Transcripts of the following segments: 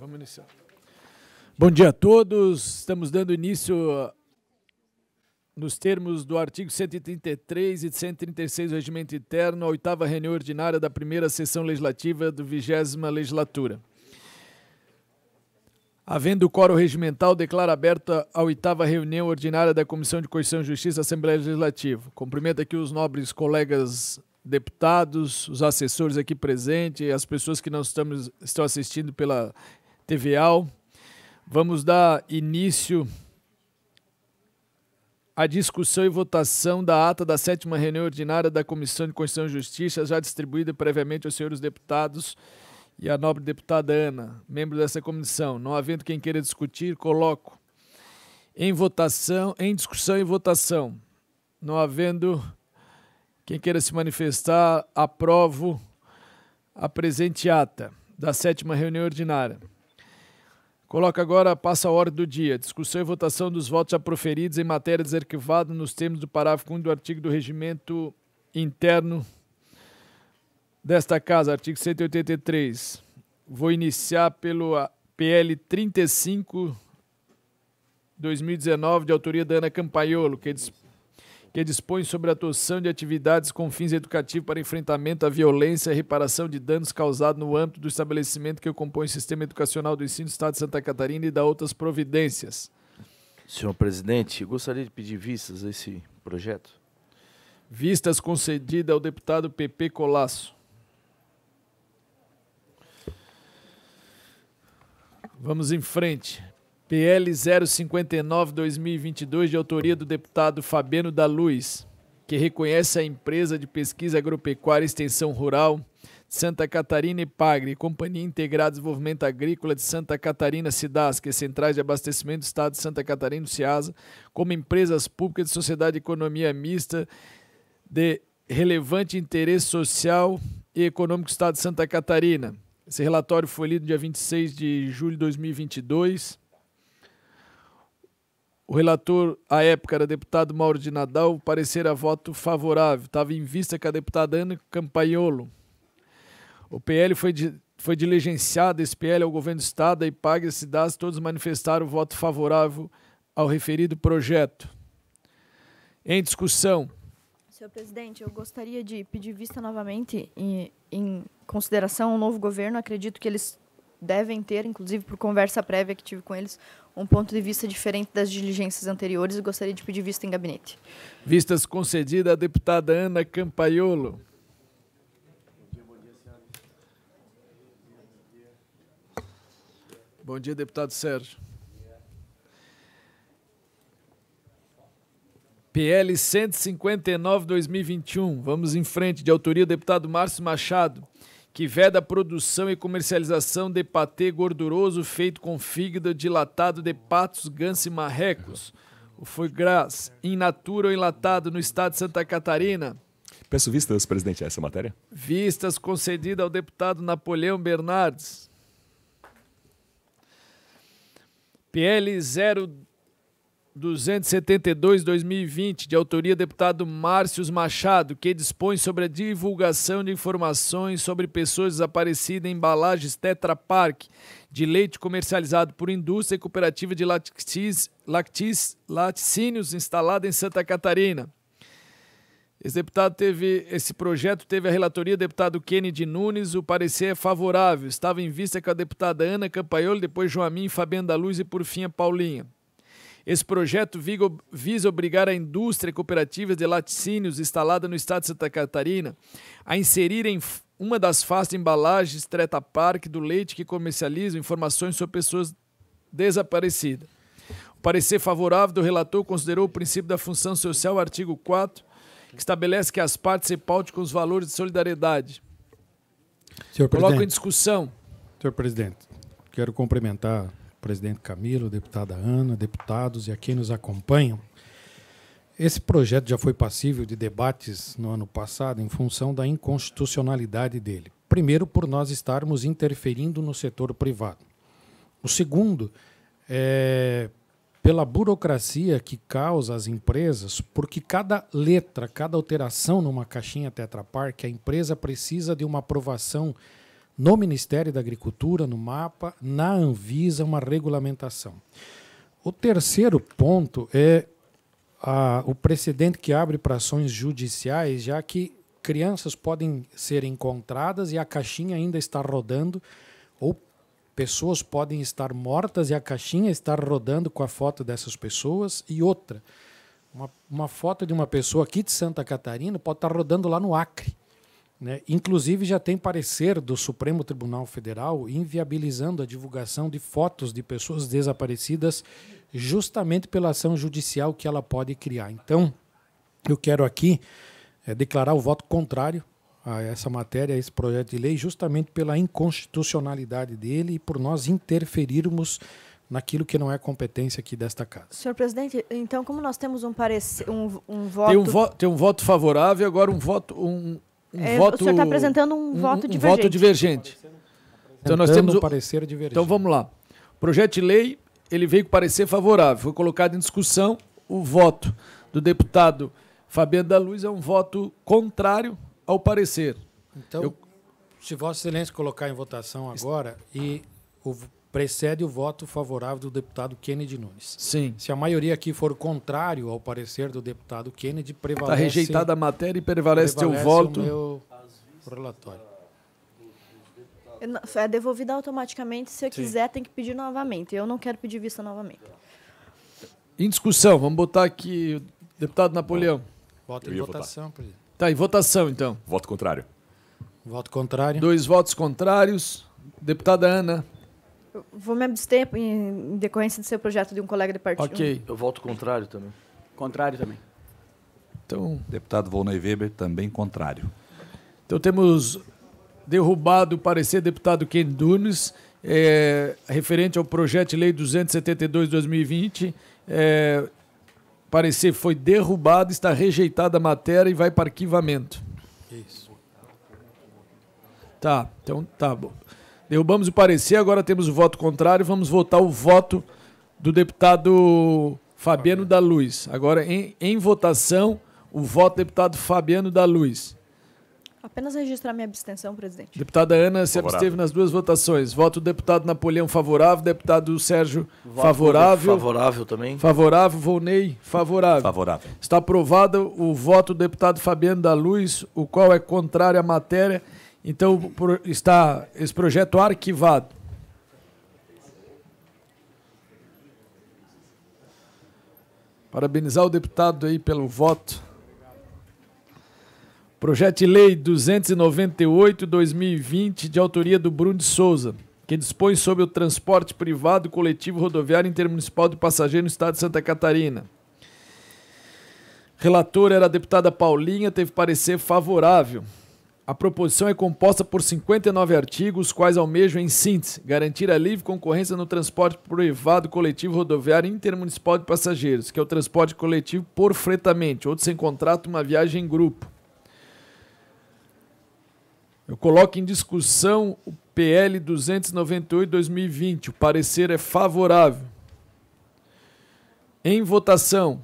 Vamos iniciar. Bom dia a todos. Estamos dando início nos termos do artigo 133 e 136 do Regimento Interno, a oitava reunião ordinária da primeira sessão legislativa do vigésima legislatura. Havendo o quórum regimental, declaro aberta a oitava reunião ordinária da Comissão de Constituição e Justiça da Assembleia Legislativa. Cumprimento aqui os nobres colegas deputados, os assessores aqui presentes, as pessoas que não estamos, estão assistindo pela TVAL. Vamos dar início à discussão e votação da ata da sétima reunião ordinária da Comissão de Constituição e Justiça, já distribuída previamente aos senhores deputados e à nobre deputada Ana, membro dessa comissão. Não havendo quem queira discutir, coloco em votação, em discussão e votação. Não havendo quem queira se manifestar, aprovo a presente ata da sétima reunião ordinária. Coloca agora, passa a hora do dia. Discussão e votação dos votos aproferidos proferidos em matéria desarquivada nos termos do parágrafo 1 do artigo do Regimento Interno desta Casa, artigo 183. Vou iniciar pelo PL 35 2019, de autoria da Ana Campaiolo, que é dispõe que dispõe sobre a atuação de atividades com fins educativos para enfrentamento à violência e reparação de danos causados no âmbito do estabelecimento que compõe o sistema educacional do ensino do Estado de Santa Catarina e da outras providências. Senhor presidente, gostaria de pedir vistas a esse projeto. Vistas concedida ao deputado PP Colasso. Vamos em frente. PL 059-2022, de autoria do deputado Fabiano da Luz, que reconhece a empresa de pesquisa agropecuária e extensão rural Santa Catarina e Pagre, Companhia Integrada de Desenvolvimento Agrícola de Santa Catarina, CIDAS, que é Centrais de Abastecimento do Estado de Santa Catarina, do CIASA, como empresas públicas de sociedade de economia mista de relevante interesse social e econômico do Estado de Santa Catarina. Esse relatório foi lido dia 26 de julho de 2022 o relator, à época, era deputado Mauro de Nadal, parecer a voto favorável. Estava em vista com a deputada Ana Campaiolo. O PL foi, de, foi diligenciado, esse PL ao é governo do Estado, a IPAG e Cidades, todos manifestaram voto favorável ao referido projeto. Em discussão. Senhor presidente, eu gostaria de pedir vista novamente em, em consideração ao novo governo. Acredito que eles devem ter, inclusive por conversa prévia que tive com eles, um ponto de vista diferente das diligências anteriores e gostaria de pedir vista em gabinete. Vistas concedida à deputada Ana Campaiolo. Bom dia, deputado Sérgio. PL 159-2021. Vamos em frente, de autoria do deputado Márcio Machado que veda a produção e comercialização de patê gorduroso feito com fígado dilatado de patos, gansos e marrecos. O foie gras, in natura ou enlatado no estado de Santa Catarina. Peço vistas, presidente, a essa matéria. Vistas concedida ao deputado Napoleão Bernardes. PL 02. 272-2020, de autoria do deputado Márcios Machado, que dispõe sobre a divulgação de informações sobre pessoas desaparecidas em embalagens Tetra Pak de leite comercializado por indústria e cooperativa de lactis, lactis, laticínios instalada em Santa Catarina. Esse deputado teve esse projeto teve a relatoria do deputado Kennedy Nunes, o parecer é favorável. Estava em vista com a deputada Ana Campaioli, depois Joamim, Fabiana da Luz e por fim a Paulinha. Esse projeto visa obrigar a indústria cooperativa de laticínios instalada no estado de Santa Catarina a inserir em uma das faixas de embalagens Treta Park do leite que comercializam informações sobre pessoas desaparecidas. O parecer favorável do relator considerou o princípio da função social, artigo 4, que estabelece que as partes se pautem com os valores de solidariedade. Senhor Coloco em discussão. Senhor presidente, quero cumprimentar presidente Camilo, deputada Ana, deputados e a quem nos acompanham. Esse projeto já foi passível de debates no ano passado em função da inconstitucionalidade dele. Primeiro, por nós estarmos interferindo no setor privado. O segundo é pela burocracia que causa as empresas, porque cada letra, cada alteração numa caixinha Tetra Pak, a empresa precisa de uma aprovação no Ministério da Agricultura, no mapa, na Anvisa, uma regulamentação. O terceiro ponto é a, o precedente que abre para ações judiciais, já que crianças podem ser encontradas e a caixinha ainda está rodando, ou pessoas podem estar mortas e a caixinha está rodando com a foto dessas pessoas, e outra. Uma, uma foto de uma pessoa aqui de Santa Catarina pode estar rodando lá no Acre. Né? Inclusive, já tem parecer do Supremo Tribunal Federal inviabilizando a divulgação de fotos de pessoas desaparecidas, justamente pela ação judicial que ela pode criar. Então, eu quero aqui é, declarar o voto contrário a essa matéria, a esse projeto de lei, justamente pela inconstitucionalidade dele e por nós interferirmos naquilo que não é competência aqui desta casa. Senhor presidente, então como nós temos um parecer, um, um voto, tem um, vo tem um voto favorável agora um voto um, é, um é, voto, o senhor está apresentando um, um voto um voto divergente. Tá então nós temos um parecer divergente. Então vamos lá. O projeto de lei, ele veio com parecer favorável. Foi colocado em discussão o voto do deputado Fabiano da Luz é um voto contrário ao parecer. Então, Eu... se Vossa Excelência colocar em votação agora e o precede o voto favorável do deputado Kennedy Nunes. Sim. Se a maioria aqui for contrário ao parecer do deputado Kennedy, prevalece. Está rejeitada a matéria e prevalece, prevalece teu voto. O meu relatório. É devolvida automaticamente. Se eu Sim. quiser, tem que pedir novamente. Eu não quero pedir vista novamente. Em discussão, vamos botar aqui o deputado Napoleão. Voto em votação, presidente. Tá, em votação, então. Voto contrário. Voto contrário. Dois votos contrários. Deputada Ana, Vou me abster em decorrência do seu projeto de um colega de partido. Ok. Eu voto contrário também. Contrário também. Então, deputado Volney Weber, também contrário. Então, temos derrubado o parecer deputado Ken Dunes, é, referente ao projeto de lei 272-2020. É, parecer foi derrubado, está rejeitada a matéria e vai para arquivamento. Isso. Tá, então tá bom. Derrubamos o parecer, agora temos o voto contrário. Vamos votar o voto do deputado Fabiano da Luz. Agora, em, em votação, o voto do deputado Fabiano da Luz. Apenas registrar minha abstenção, presidente. Deputada Ana se absteve nas duas votações. Voto do deputado Napoleão favorável, deputado Sérgio Voto favorável. Favorável também. Favorável, Volney favorável. Favorável. Está aprovado o voto do deputado Fabiano da Luz, o qual é contrário à matéria então, está esse projeto arquivado. Parabenizar o deputado aí pelo voto. Projeto de Lei 298-2020, de autoria do Bruno de Souza, que dispõe sobre o transporte privado coletivo rodoviário intermunicipal de passageiros no estado de Santa Catarina. Relator era a deputada Paulinha, teve parecer favorável. A proposição é composta por 59 artigos, quais almejam, em síntese, garantir a livre concorrência no transporte privado coletivo rodoviário intermunicipal de passageiros, que é o transporte coletivo por fretamento, ou sem contrato, uma viagem em grupo. Eu coloco em discussão o PL 298-2020. O parecer é favorável. Em votação.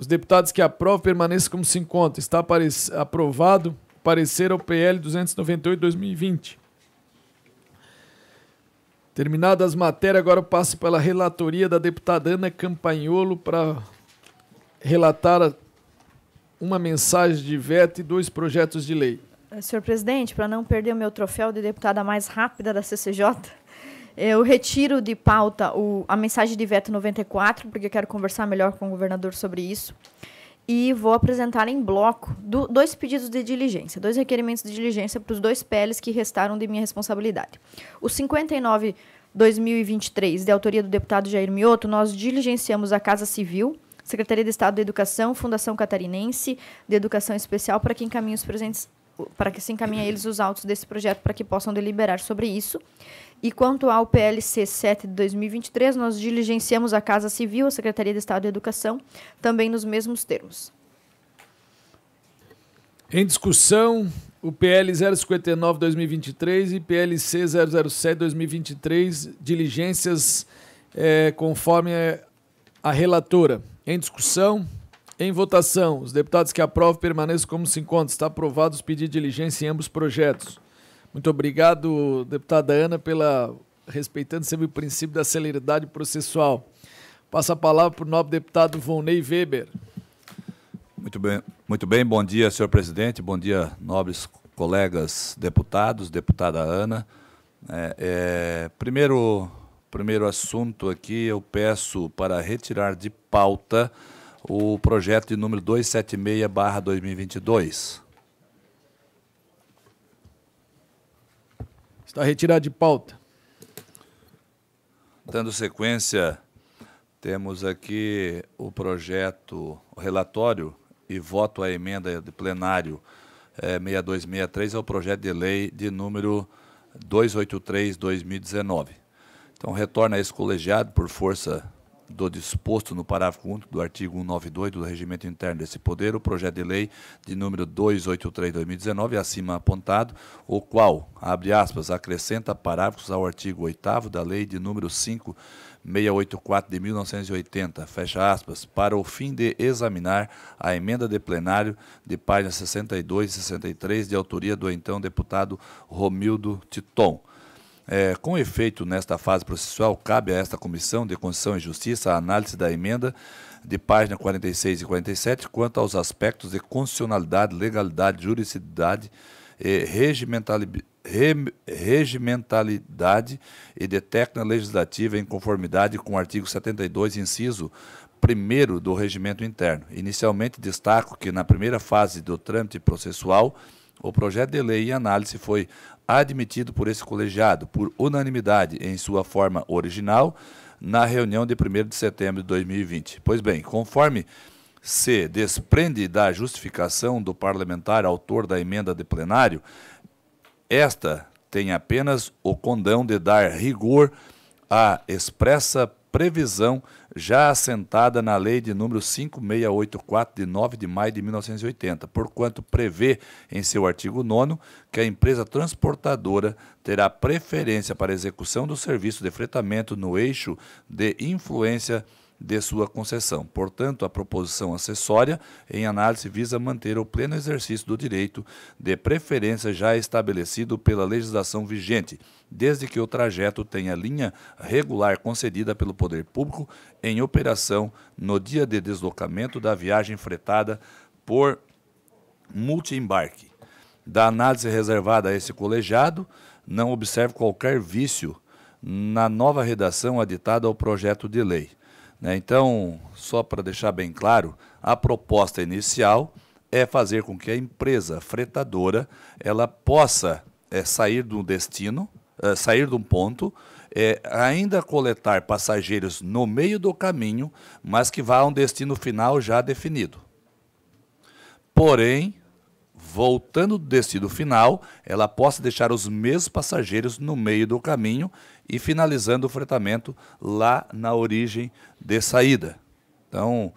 Os deputados que aprovam permaneçam como se encontra. Está aprovado parecer ao PL 298-2020. Terminadas as matérias, agora eu passo pela relatoria da deputada Ana Campanholo para relatar uma mensagem de veto e dois projetos de lei. Eh, senhor presidente, para não perder o meu troféu de deputada mais rápida da CCJ, é, eu retiro de pauta o, a mensagem de veto 94, porque quero conversar melhor com o governador sobre isso. E vou apresentar em bloco do, dois pedidos de diligência, dois requerimentos de diligência para os dois PLs que restaram de minha responsabilidade. O 59 2023, de autoria do deputado Jair Mioto, nós diligenciamos a Casa Civil, Secretaria de Estado da Educação, Fundação Catarinense de Educação Especial para que encaminhe os presentes para que se encaminhe a eles os autos desse projeto para que possam deliberar sobre isso. E quanto ao PLC 7 de 2023, nós diligenciamos a Casa Civil, a Secretaria de Estado de Educação, também nos mesmos termos. Em discussão, o PL 059-2023 e PLC 007-2023, diligências é, conforme a relatora. Em discussão. Em votação, os deputados que aprovam permaneçam como se encontram. Está aprovado os pedidos de diligência em ambos os projetos. Muito obrigado, deputada Ana, pela respeitando sempre o princípio da celeridade processual. Passa a palavra para o nobre deputado Vonney Weber. Muito bem, muito bem. Bom dia, senhor presidente. Bom dia, nobres colegas deputados, deputada Ana. É, é, primeiro, primeiro assunto aqui, eu peço para retirar de pauta o projeto de número 276-2022. Está retirado de pauta. Dando sequência, temos aqui o projeto, o relatório e voto à emenda de plenário eh, é, 6263 ao projeto de lei de número 283-2019. Então, retorna a esse colegiado por força do disposto no parágrafo 1 do artigo 192 do Regimento Interno desse Poder, o projeto de lei de número 283-2019, acima apontado, o qual, abre aspas, acrescenta parágrafos ao artigo 8 da lei de número 5. 684 de 1980, fecha aspas, para o fim de examinar a emenda de plenário de páginas 62 e 63, de autoria do então deputado Romildo Titon é, com efeito nesta fase processual, cabe a esta Comissão de Constituição e Justiça a análise da emenda de página 46 e 47 quanto aos aspectos de constitucionalidade, legalidade, juridicidade, e regimentalidade regimentalidade e de técnica legislativa em conformidade com o artigo 72, inciso 1 do Regimento Interno. Inicialmente, destaco que na primeira fase do trâmite processual, o projeto de lei em análise foi admitido por esse colegiado, por unanimidade, em sua forma original, na reunião de 1 de setembro de 2020. Pois bem, conforme se desprende da justificação do parlamentar autor da emenda de plenário, esta tem apenas o condão de dar rigor à expressa previsão já assentada na lei de número 5684 de 9 de maio de 1980, porquanto prevê em seu artigo 9 que a empresa transportadora terá preferência para execução do serviço de fretamento no eixo de influência de sua concessão. Portanto, a proposição acessória em análise visa manter o pleno exercício do direito de preferência já estabelecido pela legislação vigente, desde que o trajeto tenha linha regular concedida pelo poder público em operação no dia de deslocamento da viagem fretada por multiembarque. Da análise reservada a esse colegiado, não observe qualquer vício na nova redação aditada ao projeto de lei. Né? Então, só para deixar bem claro, a proposta inicial é fazer com que a empresa fretadora ela possa é, sair de um destino, é, sair de um ponto, é, ainda coletar passageiros no meio do caminho, mas que vá a um destino final já definido. Porém, voltando do destino final, ela possa deixar os mesmos passageiros no meio do caminho e finalizando o fretamento lá na origem de saída. Então,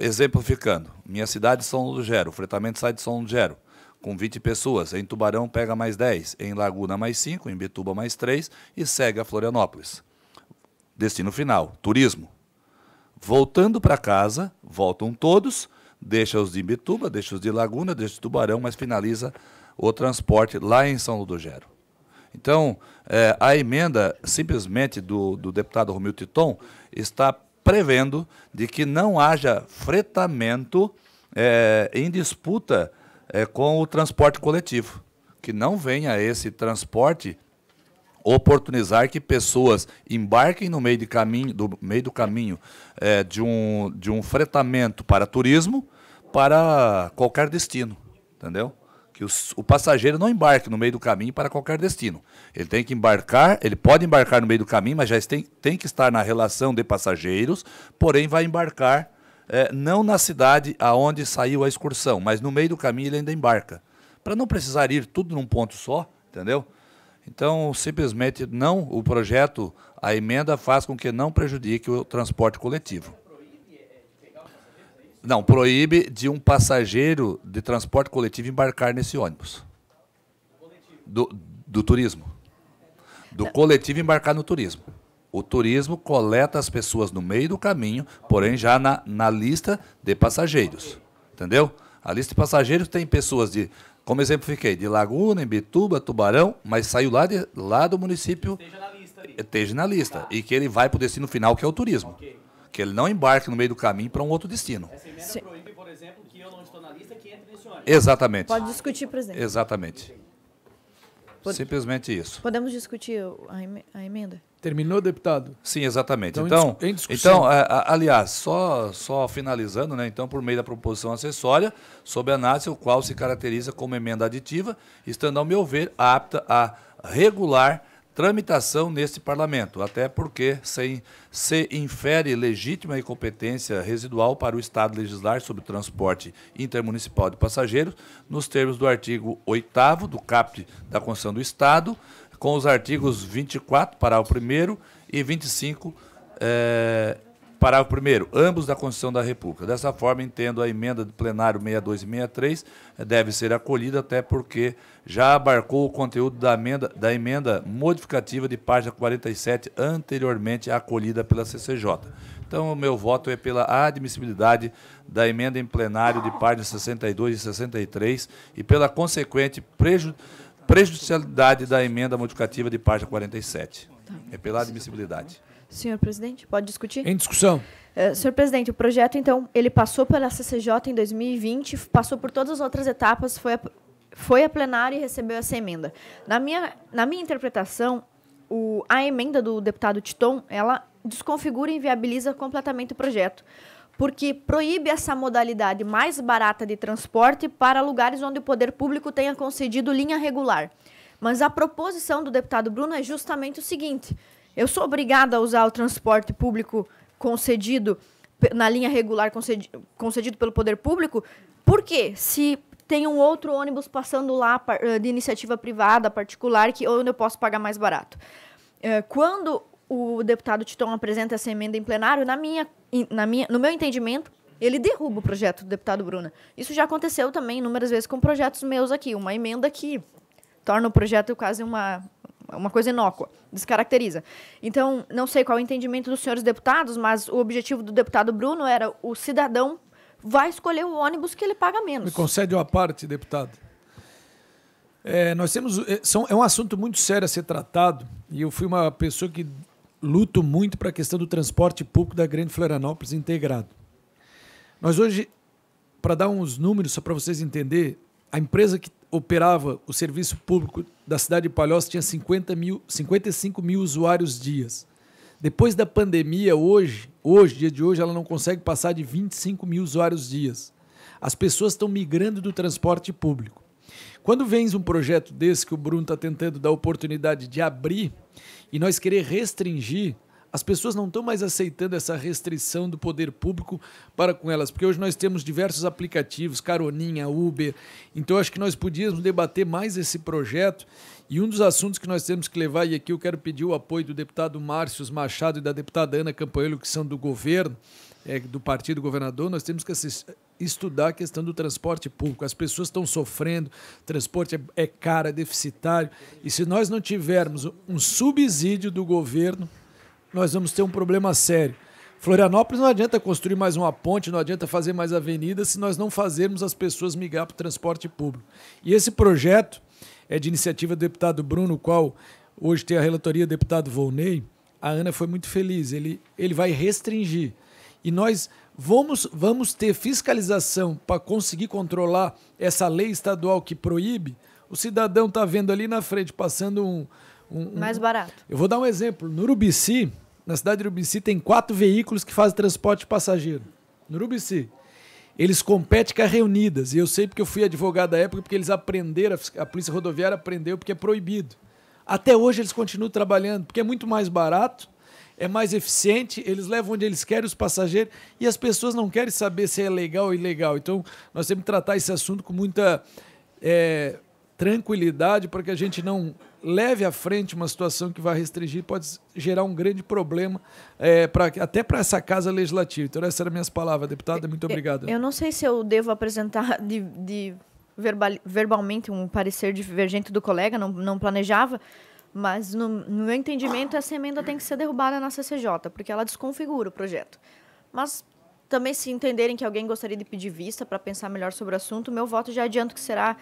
exemplificando, minha cidade São Lugero, o fretamento sai de São Lugero com 20 pessoas, em Tubarão pega mais 10, em Laguna mais 5, em Bituba mais 3 e segue a Florianópolis. Destino final, turismo. Voltando para casa, voltam todos, deixa os de Imbituba, deixa os de Laguna, deixa os de Tubarão, mas finaliza o transporte lá em São Ludogero. Então, é, a emenda simplesmente do, do deputado Romil Titon está prevendo de que não haja fretamento é, em disputa é, com o transporte coletivo, que não venha esse transporte oportunizar que pessoas embarquem no meio, de caminho, do, meio do caminho é, de, um, de um fretamento para turismo para qualquer destino, entendeu? Que os, o passageiro não embarque no meio do caminho para qualquer destino. Ele tem que embarcar, ele pode embarcar no meio do caminho, mas já tem, tem que estar na relação de passageiros, porém vai embarcar é, não na cidade aonde saiu a excursão, mas no meio do caminho ele ainda embarca. Para não precisar ir tudo num ponto só, entendeu? Então, simplesmente não, o projeto, a emenda faz com que não prejudique o transporte coletivo. Não, proíbe de um passageiro de transporte coletivo embarcar nesse ônibus. Do, do turismo. Do coletivo embarcar no turismo. O turismo coleta as pessoas no meio do caminho, porém já na, na lista de passageiros. Entendeu? A lista de passageiros tem pessoas de como exemplo fiquei de Laguna, Imbituba, Tubarão, mas saiu lá, de, lá do município. Esteja na lista. Esteja na lista. Tá. E que ele vai para o destino final, que é o turismo. Okay. Que ele não embarque no meio do caminho para um outro destino. Essa emenda Sim. proíbe, por exemplo, que eu não estou na lista, que entre nesse ônibus. Exatamente. Pode discutir, presidente. Exatamente. Pod... Simplesmente isso. Podemos discutir a emenda? Terminou, deputado? Sim, exatamente. Então, então, então é, aliás, só, só finalizando, né, então, por meio da proposição acessória, sob a análise, o qual se caracteriza como emenda aditiva, estando, ao meu ver, apta a regular tramitação neste parlamento, até porque sem, se infere legítima incompetência residual para o Estado legislar sobre o transporte intermunicipal de passageiros, nos termos do artigo 8 do CAPT da Constituição do Estado, com os artigos 24, parágrafo 1 e 25, é, Parágrafo 1. Ambos da Constituição da República. Dessa forma, entendo a emenda do plenário 62 e 63 eh, deve ser acolhida, até porque já abarcou o conteúdo da emenda, da emenda modificativa de página 47, anteriormente acolhida pela CCJ. Então, o meu voto é pela admissibilidade da emenda em plenário de páginas 62 e 63 e pela consequente preju prejudicialidade da emenda modificativa de página 47. Tá. É pela admissibilidade. Senhor presidente, pode discutir? Em discussão. Uh, senhor presidente, o projeto, então, ele passou pela CCJ em 2020, passou por todas as outras etapas, foi a, foi a plenária e recebeu essa emenda. Na minha, na minha interpretação, o, a emenda do deputado Titon, ela desconfigura e inviabiliza completamente o projeto, porque proíbe essa modalidade mais barata de transporte para lugares onde o poder público tenha concedido linha regular. Mas a proposição do deputado Bruno é justamente o seguinte: eu sou obrigada a usar o transporte público concedido na linha regular concedido, concedido pelo poder público? Porque se tem um outro ônibus passando lá eh, de iniciativa privada, particular, que onde eu posso pagar mais barato. Eh, quando o deputado Titon apresenta essa emenda em plenário, na minha, na minha, no meu entendimento, ele derruba o projeto do deputado Bruna. Isso já aconteceu também inúmeras vezes com projetos meus aqui, uma emenda que torna o projeto quase uma uma coisa inócua, descaracteriza. Então, não sei qual é o entendimento dos senhores deputados, mas o objetivo do deputado Bruno era o cidadão vai escolher o ônibus que ele paga menos. Me concede uma parte, deputado. É, nós temos é, são, é um assunto muito sério a ser tratado e eu fui uma pessoa que luto muito para a questão do transporte público da Grande Florianópolis integrado. Nós hoje, para dar uns números só para vocês entender, a empresa que operava o serviço público da cidade de Palhoça tinha 50 mil, 55 mil usuários dias. Depois da pandemia, hoje, hoje, dia de hoje, ela não consegue passar de 25 mil usuários dias. As pessoas estão migrando do transporte público. Quando vens um projeto desse que o Bruno está tentando dar oportunidade de abrir e nós querer restringir, as pessoas não estão mais aceitando essa restrição do poder público para com elas, porque hoje nós temos diversos aplicativos, Caroninha, Uber. Então acho que nós podíamos debater mais esse projeto. E um dos assuntos que nós temos que levar, e aqui eu quero pedir o apoio do deputado Márcio Machado e da deputada Ana Campanholo, que são do governo, é, do partido governador, nós temos que assistir, estudar a questão do transporte público. As pessoas estão sofrendo, transporte é, é caro, é deficitário. E se nós não tivermos um subsídio do governo nós vamos ter um problema sério. Florianópolis não adianta construir mais uma ponte, não adianta fazer mais avenida se nós não fazermos as pessoas migrar para o transporte público. E esse projeto é de iniciativa do deputado Bruno, qual hoje tem a relatoria do deputado Volney. A Ana foi muito feliz. Ele, ele vai restringir. E nós vamos, vamos ter fiscalização para conseguir controlar essa lei estadual que proíbe. O cidadão está vendo ali na frente, passando um, um, Mais barato. Eu vou dar um exemplo. No Urubici, na cidade de Urubici, tem quatro veículos que fazem transporte de passageiro. No Urubici. Eles competem com as reunidas. E eu sei porque eu fui advogado da época, porque eles aprenderam, a Polícia Rodoviária aprendeu porque é proibido. Até hoje eles continuam trabalhando, porque é muito mais barato, é mais eficiente, eles levam onde eles querem os passageiros e as pessoas não querem saber se é legal ou ilegal. Então, nós temos que tratar esse assunto com muita é, tranquilidade para que a gente não leve à frente uma situação que vai restringir pode gerar um grande problema é, pra, até para essa casa legislativa. Então, essas eram minhas palavras, deputada. Muito é, é, obrigado. Eu não sei se eu devo apresentar de, de verbal, verbalmente um parecer divergente do colega, não, não planejava, mas no, no meu entendimento, essa emenda tem que ser derrubada na CCJ, porque ela desconfigura o projeto. Mas também se entenderem que alguém gostaria de pedir vista para pensar melhor sobre o assunto, meu voto já adianto que será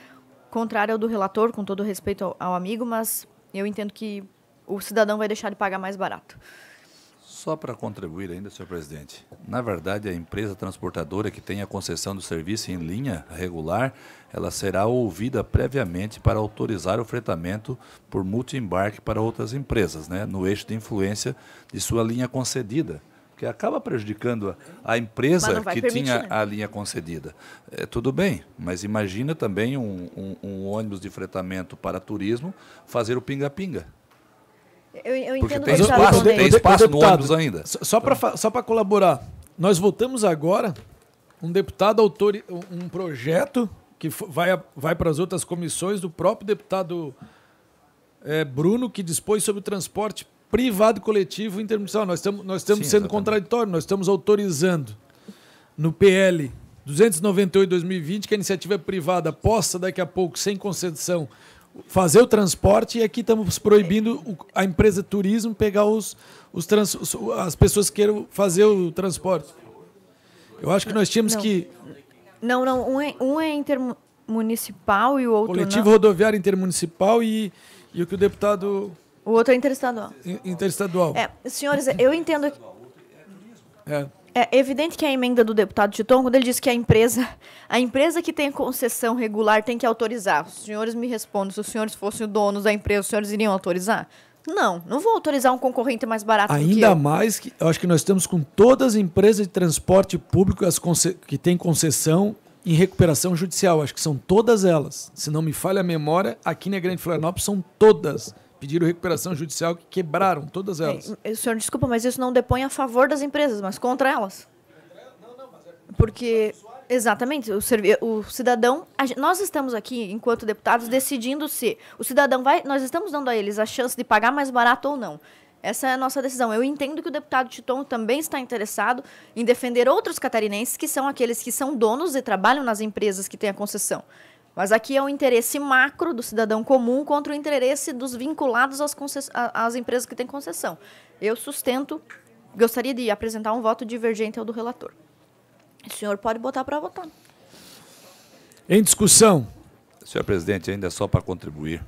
contrário ao do relator, com todo respeito ao, ao amigo, mas eu entendo que o cidadão vai deixar de pagar mais barato. Só para contribuir ainda, senhor presidente, na verdade a empresa transportadora que tem a concessão do serviço em linha regular, ela será ouvida previamente para autorizar o fretamento por multi-embarque para outras empresas, né, no eixo de influência de sua linha concedida porque acaba prejudicando a, a empresa que permitir, tinha né? a linha concedida. É, tudo bem, mas imagina também um, um, um ônibus de fretamento para turismo fazer o pinga-pinga. Eu, eu Porque tem espaço, tem espaço no ônibus ainda. Só para só colaborar, nós votamos agora um deputado autor um projeto que vai, vai para as outras comissões do próprio deputado é, Bruno, que dispôs sobre o transporte privado coletivo intermunicipal. Nós estamos, nós estamos Sim, sendo contraditórios, nós estamos autorizando no PL 298-2020 que a iniciativa é privada possa, daqui a pouco, sem concessão, fazer o transporte e aqui estamos proibindo a empresa turismo pegar os, os trans, as pessoas que queiram fazer o transporte. Eu acho que nós tínhamos não. que. Não, não, um é, um é intermunicipal e o outro. Coletivo não. rodoviário intermunicipal e, e o que o deputado o outro é interestadual. Interestadual. É, senhores, eu entendo. É. É evidente que a emenda do deputado Titon, quando ele disse que a empresa, a empresa que tem concessão regular tem que autorizar. Os senhores me respondem, se os senhores fossem donos da empresa, os senhores iriam autorizar? Não, não vou autorizar um concorrente mais barato Ainda do que mais que eu acho que nós estamos com todas as empresas de transporte público as que têm concessão em recuperação judicial. Acho que são todas elas. Se não me falha a memória, aqui na Grande Florianópolis são todas pediram recuperação judicial que quebraram todas é, elas. É, senhor, desculpa, mas isso não depõe a favor das empresas, mas contra elas. Porque, exatamente, o, o cidadão. A, nós estamos aqui, enquanto deputados, decidindo se o cidadão vai. Nós estamos dando a eles a chance de pagar mais barato ou não. Essa é a nossa decisão. Eu entendo que o deputado Titon também está interessado em defender outros catarinenses, que são aqueles que são donos e trabalham nas empresas que têm a concessão. Mas aqui é o interesse macro do cidadão comum contra o interesse dos vinculados às, às empresas que têm concessão. Eu sustento, gostaria de apresentar um voto divergente ao do relator. O senhor pode botar para votar. Em discussão. Senhor presidente, ainda só para contribuir.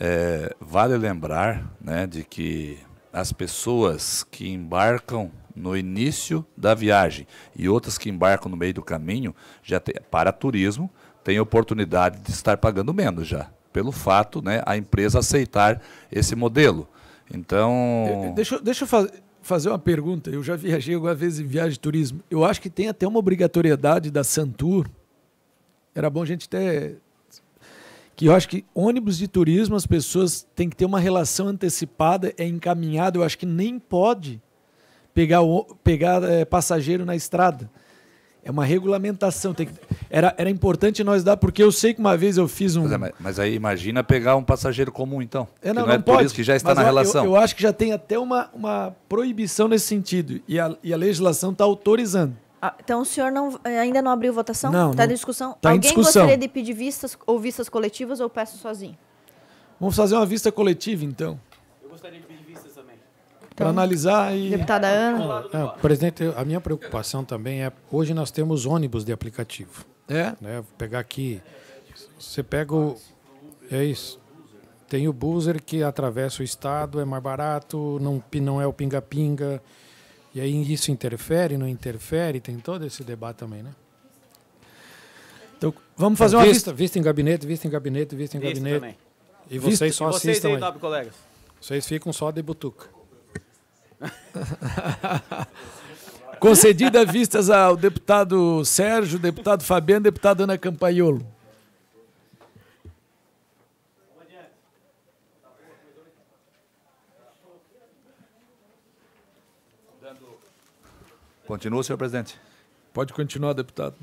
É, vale lembrar né, de que as pessoas que embarcam no início da viagem e outras que embarcam no meio do caminho já tem, para turismo tem oportunidade de estar pagando menos já, pelo fato né, a empresa aceitar esse modelo. Então. É, é, deixa, deixa eu fa fazer uma pergunta. Eu já viajei alguma vez em viagem de turismo. Eu acho que tem até uma obrigatoriedade da Santur. Era bom a gente ter. Que eu acho que ônibus de turismo, as pessoas têm que ter uma relação antecipada, é encaminhado. Eu acho que nem pode pegar, pegar é, passageiro na estrada. É uma regulamentação. Que... era, era importante nós dar, porque eu sei que uma vez eu fiz um. Mas, é, mas, mas aí imagina pegar um passageiro comum, então. É, não, não, não, é pode, por isso que já está na eu, relação. Eu, eu, acho que já tem até uma, uma proibição nesse sentido. E a, e a legislação está autorizando. Ah, então o senhor não, eh, ainda não abriu votação? Não. Está em discussão? Tá Alguém em discussão. gostaria de pedir vistas ou vistas coletivas ou peço sozinho? Vamos fazer uma vista coletiva, então então, para analisar e. Deputada Ana. É, presidente, a minha preocupação também é. Hoje nós temos ônibus de aplicativo. É? Né? Vou pegar aqui. Você pega o. É isso. Tem o buzzer que atravessa o estado, é mais barato, não, não é o pinga-pinga. E aí isso interfere, não interfere, tem todo esse debate também, né? Então, vamos fazer uma vista. Vista em gabinete, vista em gabinete, vista em vista gabinete. Também. E vocês vista, só e vocês Aí, aí. Colegas. Vocês ficam só de butuca. Concedida vistas ao deputado Sérgio, deputado Fabiano, deputada Ana Campaiolo. Continua, senhor presidente. Pode continuar, deputado.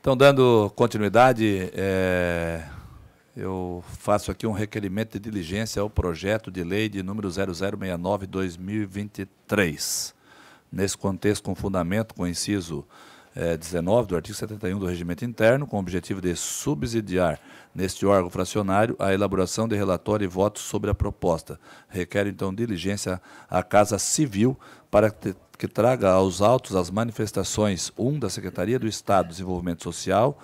Então, dando continuidade, é, eu faço aqui um requerimento de diligência ao projeto de lei de número 0069-2023. Nesse contexto, com fundamento com o inciso eh, 19 do artigo 71 do Regimento Interno, com o objetivo de subsidiar neste órgão fracionário a elaboração de relatório e votos sobre a proposta. Requer, então, diligência à Casa Civil para que traga aos autos as manifestações 1 da Secretaria do Estado do Desenvolvimento Social,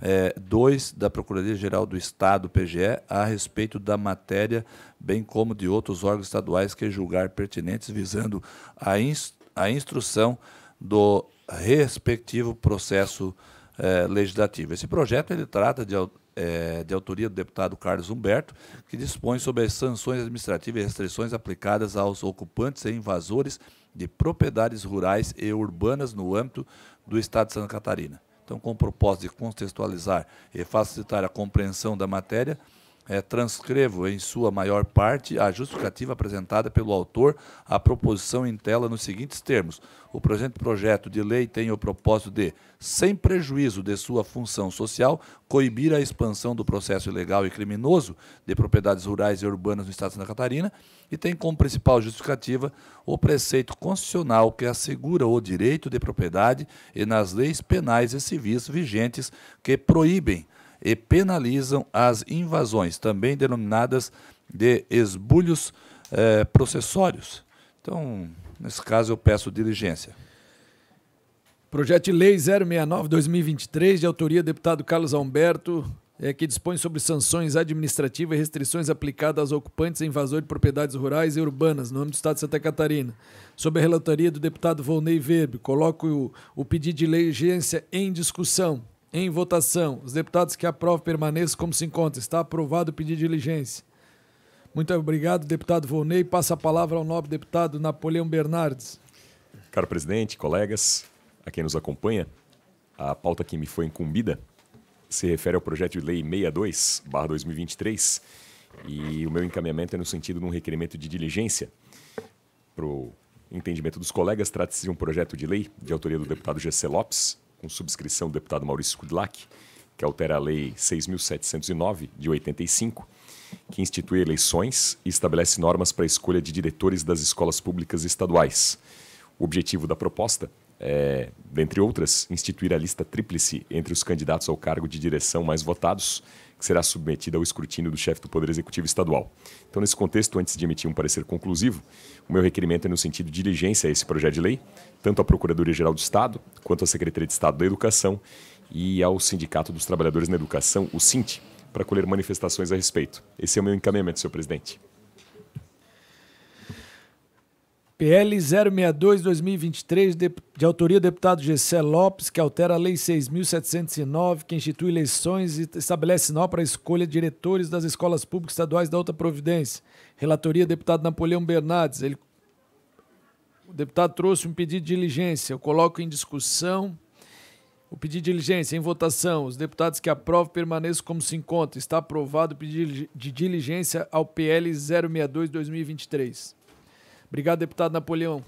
é, 2 da Procuradoria-Geral do Estado, PGE, a respeito da matéria, bem como de outros órgãos estaduais que julgar pertinentes, visando a, inst a instrução do respectivo processo é, legislativo. Esse projeto ele trata de, é, de autoria do deputado Carlos Humberto, que dispõe sobre as sanções administrativas e restrições aplicadas aos ocupantes e invasores de propriedades rurais e urbanas no âmbito do Estado de Santa Catarina. Então, com o propósito de contextualizar e facilitar a compreensão da matéria, é, transcrevo, em sua maior parte, a justificativa apresentada pelo autor à proposição em tela nos seguintes termos. O presente projeto de lei tem o propósito de, sem prejuízo de sua função social, coibir a expansão do processo ilegal e criminoso de propriedades rurais e urbanas no Estado de Santa Catarina e tem como principal justificativa o preceito constitucional que assegura o direito de propriedade e nas leis penais e civis vigentes que proíbem e penalizam as invasões, também denominadas de esbulhos eh, processórios. Então, nesse caso, eu peço diligência. Projeto de Lei 069-2023, de autoria do deputado Carlos Alberto, é, que dispõe sobre sanções administrativas e restrições aplicadas aos ocupantes e invasores de propriedades rurais e urbanas, no âmbito do Estado de Santa Catarina. Sob a relatoria do deputado Volney Verbe, coloco o, o pedido de legência em discussão. Em votação, os deputados que aprovam permaneçam como se encontra. Está aprovado o pedido de diligência. Muito obrigado, deputado Volney. Passa a palavra ao nobre deputado Napoleão Bernardes. Caro presidente, colegas, a quem nos acompanha, a pauta que me foi incumbida se refere ao projeto de lei 62/2023 e o meu encaminhamento é no sentido de um requerimento de diligência para o entendimento dos colegas, trata-se de um projeto de lei de autoria do deputado Gessé Lopes, com subscrição do deputado Maurício Kudlak, que altera a Lei 6.709, de 85, que institui eleições e estabelece normas para a escolha de diretores das escolas públicas estaduais. O objetivo da proposta é, dentre outras, instituir a lista tríplice entre os candidatos ao cargo de direção mais votados, que será submetida ao escrutínio do chefe do Poder Executivo Estadual. Então, nesse contexto, antes de emitir um parecer conclusivo, o meu requerimento é no sentido de diligência a esse projeto de lei, tanto à Procuradoria-Geral do Estado, quanto à Secretaria de Estado da Educação e ao Sindicato dos Trabalhadores na Educação, o SINTE, para colher manifestações a respeito. Esse é o meu encaminhamento, senhor presidente. PL 062-2023, de, autoria do deputado Gessé Lopes, que altera a Lei 6.709, que institui eleições e estabelece nó para a escolha de diretores das escolas públicas estaduais da Alta Providência. Relatoria deputado Napoleão Bernardes. Ele, o deputado trouxe um pedido de diligência. Eu coloco em discussão o pedido de diligência. Em votação, os deputados que aprovam permaneçam como se encontra. Está aprovado o pedido de diligência ao PL 062-2023. Obrigado, deputado Napoleão.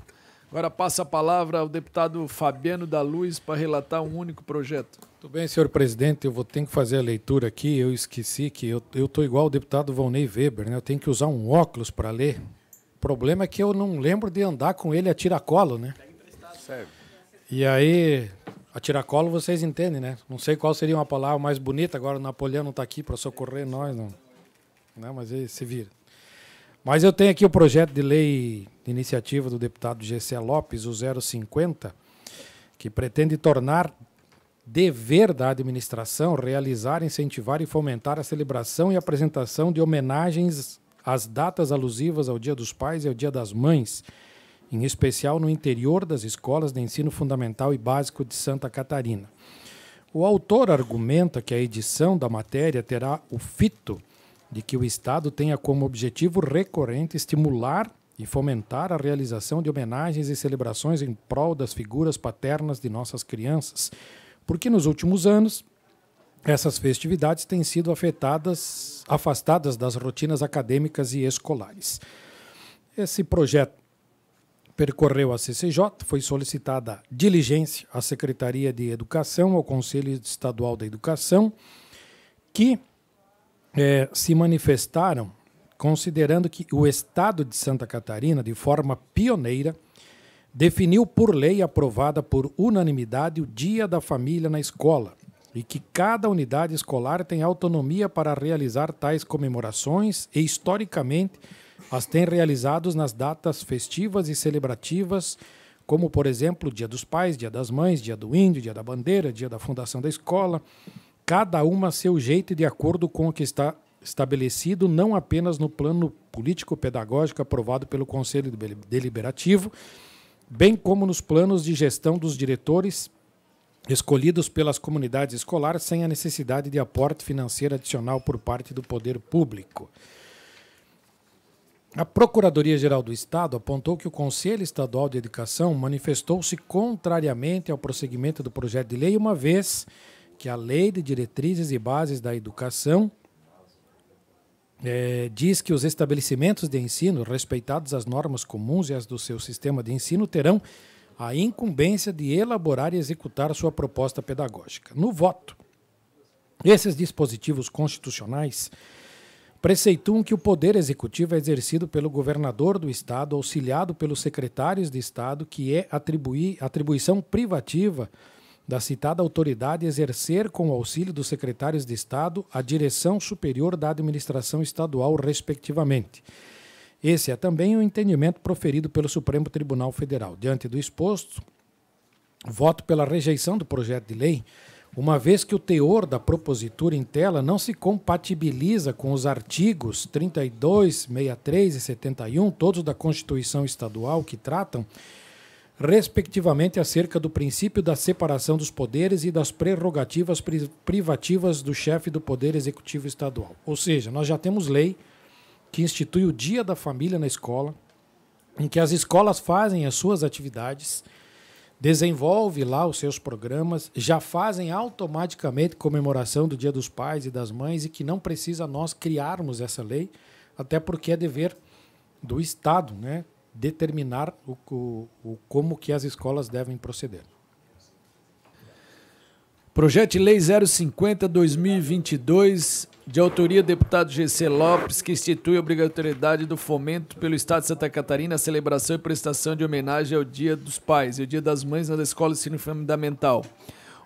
Agora passa a palavra ao deputado Fabiano da Luz para relatar um único projeto. Muito bem, senhor presidente, eu vou ter que fazer a leitura aqui. Eu esqueci que eu estou igual ao deputado Valnei Weber, né? eu tenho que usar um óculos para ler. O problema é que eu não lembro de andar com ele a tiracolo, né? Serve. E aí, a tiracolo vocês entendem, né? Não sei qual seria uma palavra mais bonita, agora o Napoleão não está aqui para socorrer nós, não. não mas ele se vira. Mas eu tenho aqui o projeto de lei de iniciativa do deputado GC Lopes, o 050, que pretende tornar dever da administração realizar, incentivar e fomentar a celebração e apresentação de homenagens às datas alusivas ao Dia dos Pais e ao Dia das Mães, em especial no interior das escolas de ensino fundamental e básico de Santa Catarina. O autor argumenta que a edição da matéria terá o fito de que o Estado tenha como objetivo recorrente estimular e fomentar a realização de homenagens e celebrações em prol das figuras paternas de nossas crianças, porque nos últimos anos essas festividades têm sido afetadas, afastadas das rotinas acadêmicas e escolares. Esse projeto percorreu a CCJ, foi solicitada diligência à Secretaria de Educação, ao Conselho Estadual da Educação, que é, se manifestaram considerando que o Estado de Santa Catarina, de forma pioneira, definiu por lei aprovada por unanimidade o Dia da Família na escola e que cada unidade escolar tem autonomia para realizar tais comemorações e historicamente as tem realizados nas datas festivas e celebrativas, como por exemplo Dia dos Pais, Dia das Mães, Dia do Índio, Dia da Bandeira, Dia da Fundação da Escola, cada uma a seu jeito e de acordo com o que está estabelecido não apenas no plano político-pedagógico aprovado pelo Conselho Deliberativo, bem como nos planos de gestão dos diretores escolhidos pelas comunidades escolares sem a necessidade de aporte financeiro adicional por parte do poder público. A Procuradoria-Geral do Estado apontou que o Conselho Estadual de Educação manifestou-se contrariamente ao prosseguimento do projeto de lei, uma vez que que a Lei de Diretrizes e Bases da Educação é, diz que os estabelecimentos de ensino, respeitados as normas comuns e as do seu sistema de ensino, terão a incumbência de elaborar e executar sua proposta pedagógica. No voto, esses dispositivos constitucionais preceituam que o poder executivo é exercido pelo governador do Estado, auxiliado pelos secretários de Estado, que é atribuição privativa da citada autoridade exercer, com o auxílio dos secretários de Estado, a direção superior da administração estadual, respectivamente. Esse é também o entendimento proferido pelo Supremo Tribunal Federal. Diante do exposto, voto pela rejeição do projeto de lei, uma vez que o teor da propositura em tela não se compatibiliza com os artigos 32, 63 e 71, todos da Constituição Estadual, que tratam respectivamente, acerca do princípio da separação dos poderes e das prerrogativas privativas do chefe do Poder Executivo Estadual. Ou seja, nós já temos lei que institui o Dia da Família na escola, em que as escolas fazem as suas atividades, desenvolve lá os seus programas, já fazem automaticamente comemoração do Dia dos Pais e das Mães e que não precisa nós criarmos essa lei, até porque é dever do Estado, né? determinar o, o, o como que as escolas devem proceder. Projeto de Lei 050-2022, de autoria do deputado GC Lopes, que institui a obrigatoriedade do fomento pelo Estado de Santa Catarina a celebração e prestação de homenagem ao Dia dos Pais e ao Dia das Mães nas escolas de ensino fundamental.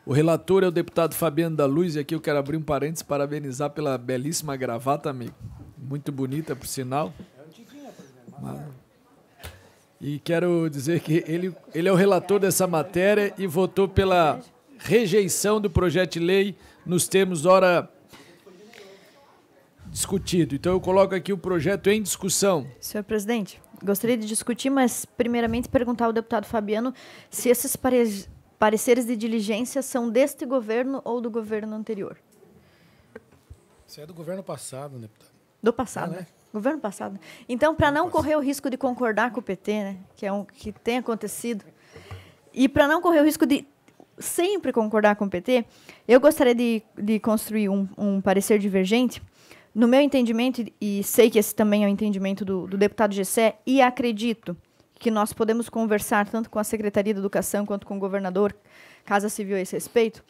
O relator é o deputado Fabiano da Luz, e aqui eu quero abrir um parênteses parabenizar pela belíssima gravata, amigo. Muito bonita, por sinal. É antiguinha, por exemplo. É. E quero dizer que ele, ele é o relator dessa matéria e votou pela rejeição do projeto de lei nos termos ora discutido. Então eu coloco aqui o projeto em discussão. Senhor presidente, gostaria de discutir, mas primeiramente perguntar ao deputado Fabiano se esses pare pareceres de diligência são deste governo ou do governo anterior. Isso é do governo passado, né, deputado. Do passado. É, né? Governo passado. Então, para não correr o risco de concordar com o PT, né, que é um que tem acontecido, e para não correr o risco de sempre concordar com o PT, eu gostaria de, de construir um, um parecer divergente. No meu entendimento, e sei que esse também é o entendimento do, do deputado Gessé, e acredito que nós podemos conversar tanto com a Secretaria de Educação quanto com o governador, Casa Civil, a esse respeito,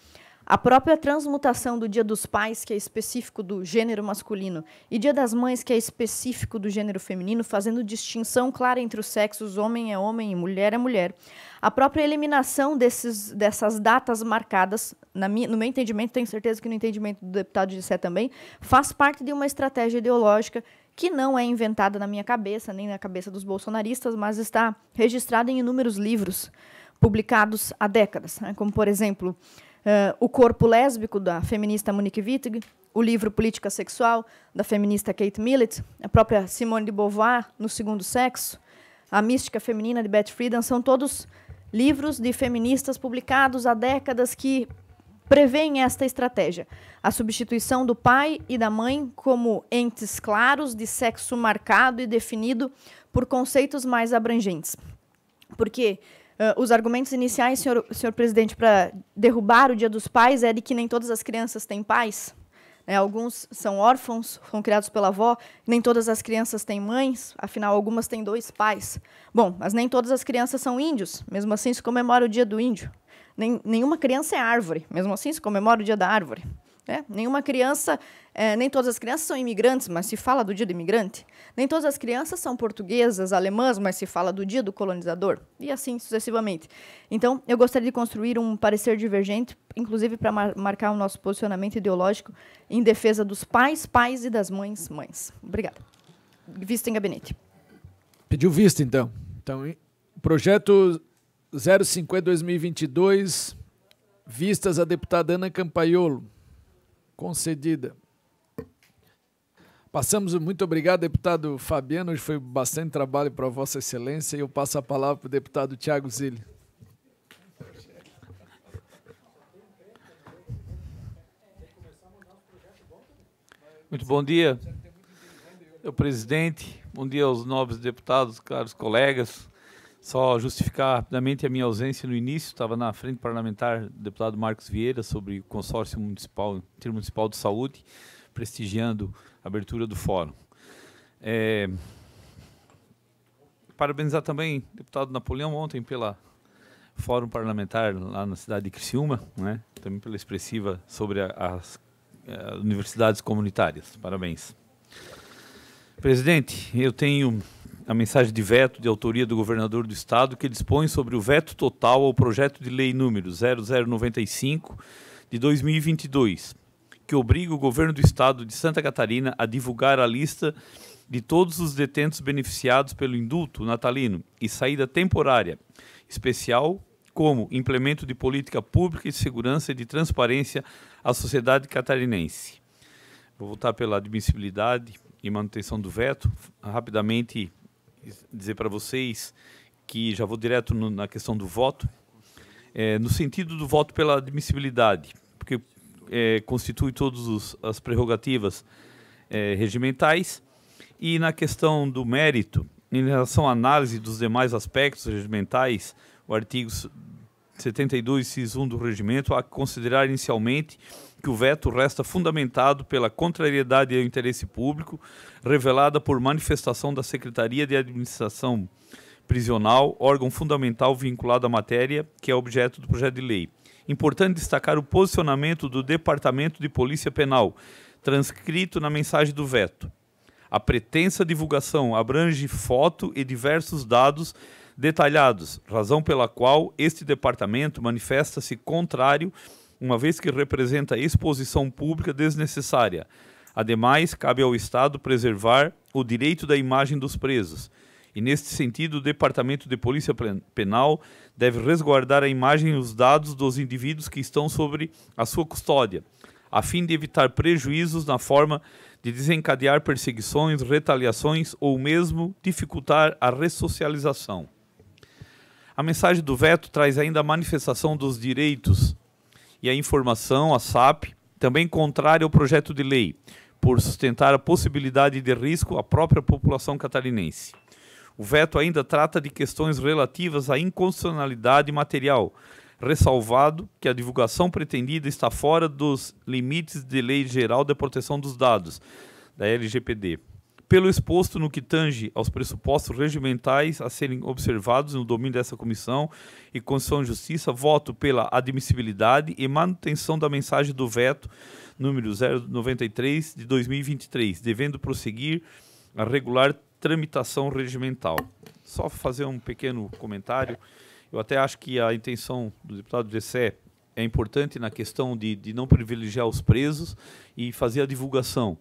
a própria transmutação do Dia dos Pais, que é específico do gênero masculino, e Dia das Mães, que é específico do gênero feminino, fazendo distinção clara entre os sexos, homem é homem e mulher é mulher. A própria eliminação desses, dessas datas marcadas, minha, no meu entendimento, tenho certeza que no entendimento do deputado Sé também, faz parte de uma estratégia ideológica que não é inventada na minha cabeça, nem na cabeça dos bolsonaristas, mas está registrada em inúmeros livros publicados há décadas, né? como, por exemplo, uh, O Corpo Lésbico, da feminista Monique Wittig, o livro Política Sexual, da feminista Kate Millett, a própria Simone de Beauvoir, No Segundo Sexo, A Mística Feminina, de Beth Friedan, são todos livros de feministas publicados há décadas que prevêem esta estratégia. A substituição do pai e da mãe como entes claros de sexo marcado e definido por conceitos mais abrangentes. Porque Uh, os argumentos iniciais, senhor, senhor presidente, para derrubar o Dia dos Pais é de que nem todas as crianças têm pais. Né? Alguns são órfãos, são criados pela avó, nem todas as crianças têm mães, afinal, algumas têm dois pais. Bom, mas nem todas as crianças são índios, mesmo assim se comemora o Dia do Índio. Nem, nenhuma criança é árvore, mesmo assim se comemora o Dia da Árvore. Né? Nenhuma criança, é, nem todas as crianças são imigrantes, mas se fala do dia do imigrante. Nem todas as crianças são portuguesas, alemãs, mas se fala do dia do colonizador. E assim sucessivamente. Então, eu gostaria de construir um parecer divergente, inclusive para mar marcar o nosso posicionamento ideológico em defesa dos pais, pais e das mães, mães. Obrigada. Vista em gabinete. Pediu vista, então. Então, projeto 050-2022, vistas à deputada Ana Campaiolo concedida. Passamos, muito obrigado, deputado Fabiano. Hoje foi bastante trabalho para Vossa Excelência e eu passo a palavra para o deputado Tiago Zilli. Muito bom dia, meu presidente. Bom dia aos novos deputados, caros colegas. Só justificar rapidamente a minha ausência no início, estava na frente parlamentar do deputado Marcos Vieira sobre o consórcio municipal, intermunicipal de saúde, prestigiando a abertura do fórum. É, parabenizar também o deputado Napoleão ontem pela fórum parlamentar lá na cidade de Criciúma, né? também pela expressiva sobre as é, universidades comunitárias. Parabéns. Presidente, eu tenho a mensagem de veto de autoria do governador do estado que dispõe sobre o veto total ao projeto de lei número 0095 de 2022, que obriga o governo do estado de Santa Catarina a divulgar a lista de todos os detentos beneficiados pelo indulto natalino e saída temporária especial como implemento de política pública de segurança e de transparência à sociedade catarinense. Vou voltar pela admissibilidade e manutenção do veto. Rapidamente dizer para vocês que já vou direto no, na questão do voto, é, no sentido do voto pela admissibilidade, porque é, constitui todas as prerrogativas é, regimentais, e na questão do mérito, em relação à análise dos demais aspectos regimentais, o artigo 72, CIS 1 do regimento, a considerar inicialmente que o veto resta fundamentado pela contrariedade ao interesse público, revelada por manifestação da Secretaria de Administração Prisional, órgão fundamental vinculado à matéria, que é objeto do projeto de lei. Importante destacar o posicionamento do Departamento de Polícia Penal, transcrito na mensagem do veto. A pretensa divulgação abrange foto e diversos dados detalhados, razão pela qual este departamento manifesta-se contrário uma vez que representa exposição pública desnecessária. Ademais, cabe ao Estado preservar o direito da imagem dos presos. E, neste sentido, o Departamento de Polícia Penal deve resguardar a imagem e os dados dos indivíduos que estão sobre a sua custódia, a fim de evitar prejuízos na forma de desencadear perseguições, retaliações ou mesmo dificultar a ressocialização. A mensagem do veto traz ainda a manifestação dos direitos e a Informação, a SAP, também contrária ao projeto de lei, por sustentar a possibilidade de risco à própria população catarinense. O veto ainda trata de questões relativas à inconstitucionalidade material, ressalvado que a divulgação pretendida está fora dos limites de lei geral de proteção dos dados da LGPD. Pelo exposto no que tange aos pressupostos regimentais a serem observados no domínio dessa comissão e Constituição de Justiça, voto pela admissibilidade e manutenção da mensagem do veto número 093 de 2023, devendo prosseguir a regular tramitação regimental. Só fazer um pequeno comentário. Eu até acho que a intenção do deputado Gessé é importante na questão de, de não privilegiar os presos e fazer a divulgação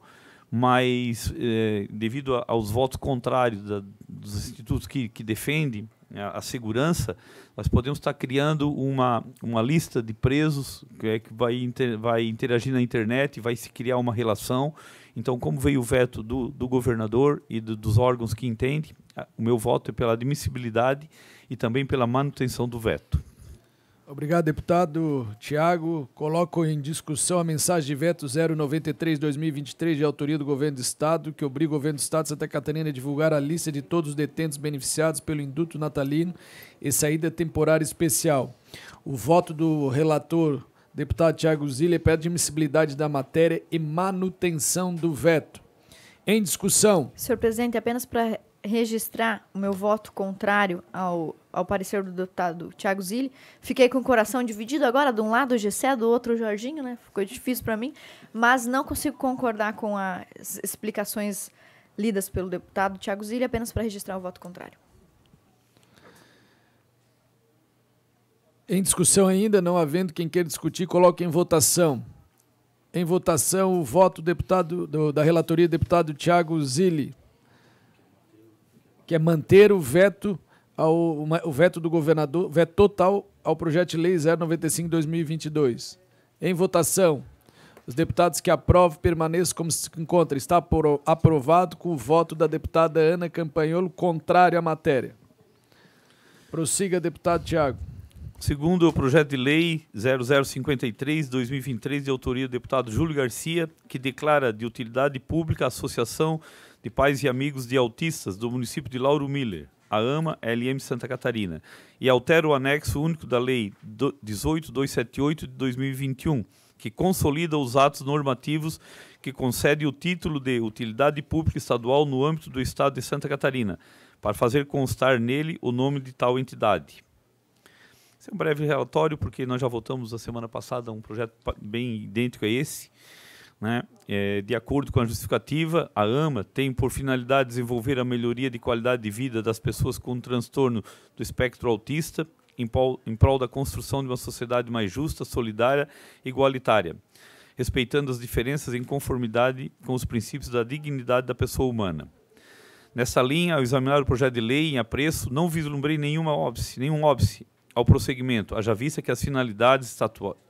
mas eh, devido a, aos votos contrários da, dos institutos que, que defendem a, né, a, segurança, nós podemos estar criando uma, uma lista de presos que, é, que vai, inter, vai interagir na internet, vai se criar uma relação. Então, como veio o veto do, do governador e do, dos órgãos que entendem, o meu voto é pela admissibilidade e também pela manutenção do veto. Obrigado, deputado Tiago. Coloco em discussão a mensagem de veto 093-2023 de autoria do Governo do Estado, que obriga o Governo do Estado de Santa Catarina a divulgar a lista de todos os detentos beneficiados pelo induto natalino e saída temporária especial. O voto do relator, deputado Tiago Zilli, pede admissibilidade da matéria e manutenção do veto. Em discussão. Senhor presidente, apenas para registrar o meu voto contrário ao ao parecer do deputado Tiago Zilli. Fiquei com o coração dividido agora, de um lado o Gessé, do outro o Jorginho, né? Ficou difícil para mim, mas não consigo concordar com as explicações lidas pelo deputado Tiago Zilli, apenas para registrar o voto contrário. Em discussão ainda, não havendo quem queira discutir, coloque em votação. Em votação, o voto do deputado do, da relatoria, deputado Tiago Zilli, que é manter o veto ao uma, o veto do governador, veto total ao projeto de lei 095/2022. Em votação, os deputados que aprovam permaneçam como se encontra. Está por, aprovado com o voto da deputada Ana Campanholo, contrário à matéria. Prossiga, deputado Tiago. Segundo o projeto de lei 0053/2023 de autoria do deputado Júlio Garcia, que declara de utilidade pública a Associação de Pais e Amigos de Autistas do município de Lauro Miller a AMA LM Santa Catarina e altera o anexo único da Lei 18278 de 2021, que consolida os atos normativos que concede o título de utilidade pública estadual no âmbito do Estado de Santa Catarina, para fazer constar nele o nome de tal entidade. Esse é um breve relatório, porque nós já votamos a semana passada um projeto bem idêntico a esse. Né? É, de acordo com a justificativa, a AMA tem por finalidade desenvolver a melhoria de qualidade de vida das pessoas com transtorno do espectro autista em prol, em prol da construção de uma sociedade mais justa, solidária e igualitária, respeitando as diferenças em conformidade com os princípios da dignidade da pessoa humana. Nessa linha, ao examinar o projeto de lei em apreço, não vislumbrei nenhuma óbice, nenhum óbice ao prosseguimento, haja vista que as finalidades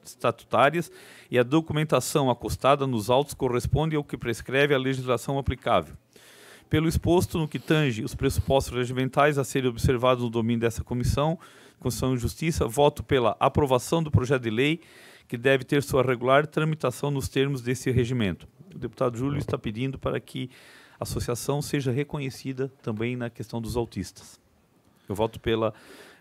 estatutárias e a documentação acostada nos autos correspondem ao que prescreve a legislação aplicável. Pelo exposto no que tange os pressupostos regimentais a serem observados no domínio dessa comissão, Constituição e Justiça, voto pela aprovação do projeto de lei que deve ter sua regular tramitação nos termos desse regimento. O deputado Júlio está pedindo para que a associação seja reconhecida também na questão dos autistas. Eu voto pela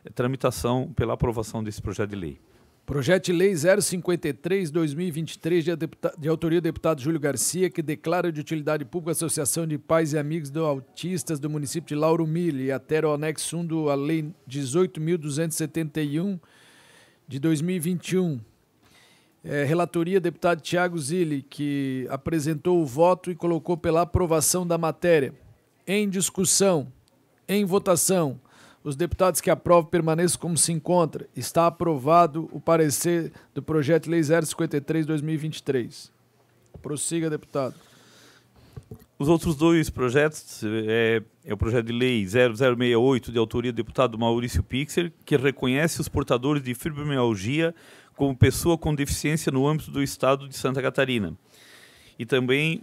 é tramitação pela aprovação desse projeto de lei. Projeto de Lei 053-2023, de, de, autoria do deputado Júlio Garcia, que declara de utilidade pública a Associação de Pais e Amigos do Autistas do município de Lauro Mille, atera o anexo 1 da Lei 18.271 de 2021. É, relatoria, deputado Tiago Zilli, que apresentou o voto e colocou pela aprovação da matéria. Em discussão, em votação. Os deputados que aprovam permaneçam como se encontra. Está aprovado o parecer do projeto de Lei 053-2023. Prossiga, deputado. Os outros dois projetos é, é, o projeto de lei 0068, de autoria do deputado Maurício Pixer, que reconhece os portadores de fibromialgia como pessoa com deficiência no âmbito do Estado de Santa Catarina e também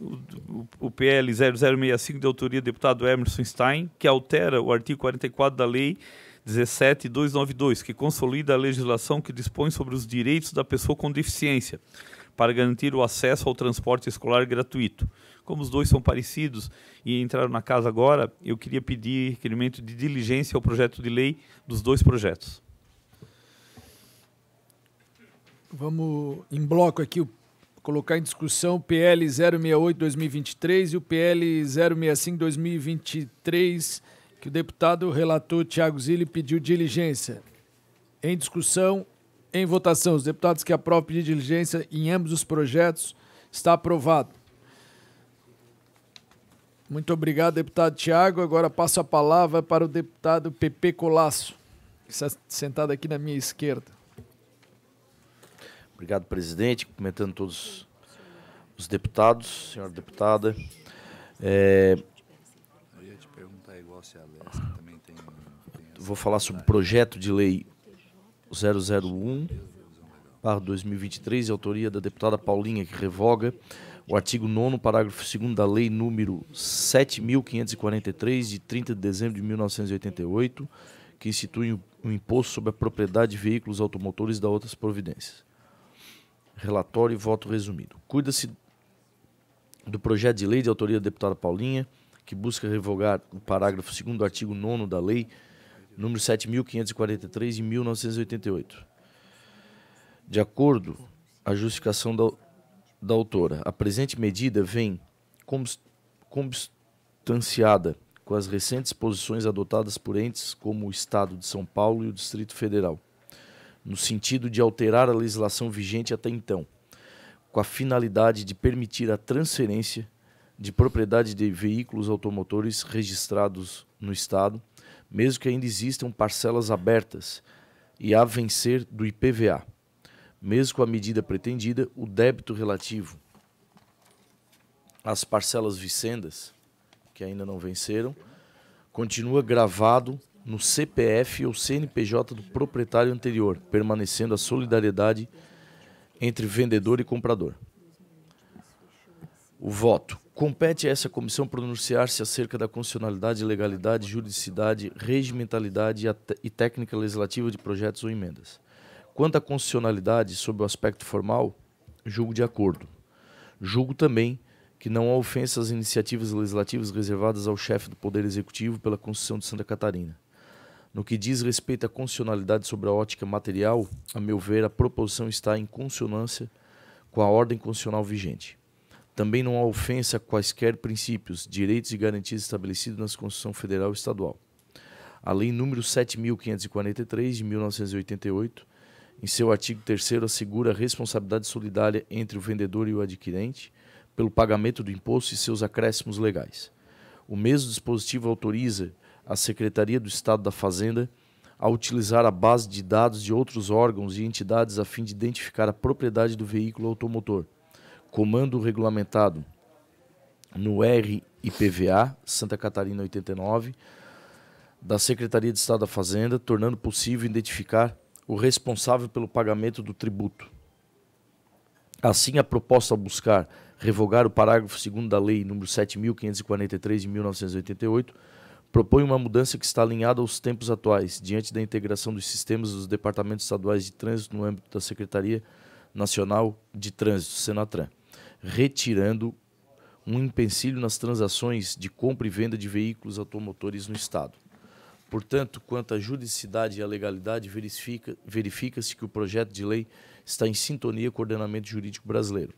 o, o PL 0065 de autoria do deputado Emerson Stein, que altera o artigo 44 da lei 17292, que consolida a legislação que dispõe sobre os direitos da pessoa com deficiência para garantir o acesso ao transporte escolar gratuito. Como os dois são parecidos e entraram na casa agora, eu queria pedir requerimento de diligência ao projeto de lei dos dois projetos. Vamos em bloco aqui o colocar em discussão o PL 068-2023 e o PL 065-2023, que o deputado relator Tiago Zilli pediu diligência. Em discussão, em votação, os deputados que aprovam pedir diligência em ambos os projetos, está aprovado. Muito obrigado, deputado Tiago. Agora passo a palavra para o deputado Pepe Colasso, que está sentado aqui na minha esquerda. Obrigado, presidente, Comentando todos os deputados, senhora deputada. É... Eu ia te perguntar igual se a Leste também tem, tem Vou falar sobre o projeto de lei 001 para 2023, de autoria da deputada Paulinha, que revoga o artigo 9 parágrafo 2 da lei número 7543 de 30 de dezembro de 1988, que institui o um imposto sobre a propriedade de veículos automotores e da outras providências relatório e voto resumido. Cuida-se do projeto de lei de autoria da deputada Paulinha, que busca revogar o parágrafo 2 do artigo 9 da lei número 7543 de 1988. De acordo a justificação da, da autora, a presente medida vem constanciada com as recentes posições adotadas por entes como o Estado de São Paulo e o Distrito Federal no sentido de alterar a legislação vigente até então, com a finalidade de permitir a transferência de propriedade de veículos automotores registrados no Estado, mesmo que ainda existam parcelas abertas e a vencer do IPVA. Mesmo com a medida pretendida, o débito relativo às parcelas vicendas, que ainda não venceram, continua gravado no CPF ou CNPJ do proprietário anterior, permanecendo a solidariedade entre vendedor e comprador. O voto. Compete a essa comissão pronunciar-se acerca da constitucionalidade, legalidade, juridicidade, regimentalidade e, técnica legislativa de projetos ou emendas. Quanto à constitucionalidade, sob o aspecto formal, julgo de acordo. Julgo também que não há ofensa às iniciativas legislativas reservadas ao chefe do Poder Executivo pela Constituição de Santa Catarina. No que diz respeito à constitucionalidade sobre a ótica material, a meu ver, a proposição está em consonância com a ordem constitucional vigente. Também não há ofensa a quaisquer princípios, direitos e garantias estabelecidos na Constituição Federal e Estadual. A Lei Número 7.543, de 1988, em seu artigo 3 assegura a responsabilidade solidária entre o vendedor e o adquirente pelo pagamento do imposto e seus acréscimos legais. O mesmo dispositivo autoriza a Secretaria do Estado da Fazenda a utilizar a base de dados de outros órgãos e entidades a fim de identificar a propriedade do veículo automotor. Comando regulamentado no RIPVA, Santa Catarina 89, da Secretaria de Estado da Fazenda, tornando possível identificar o responsável pelo pagamento do tributo. Assim, a proposta a buscar revogar o parágrafo 2 da Lei nº 7.543 de 1988 propõe uma mudança que está alinhada aos tempos atuais, diante da integração dos sistemas dos departamentos estaduais de trânsito no âmbito da Secretaria Nacional de Trânsito, Senatran, retirando um empecilho nas transações de compra e venda de veículos automotores no Estado. Portanto, quanto à juridicidade e à legalidade, verifica-se verifica que o projeto de lei está em sintonia com o ordenamento jurídico brasileiro.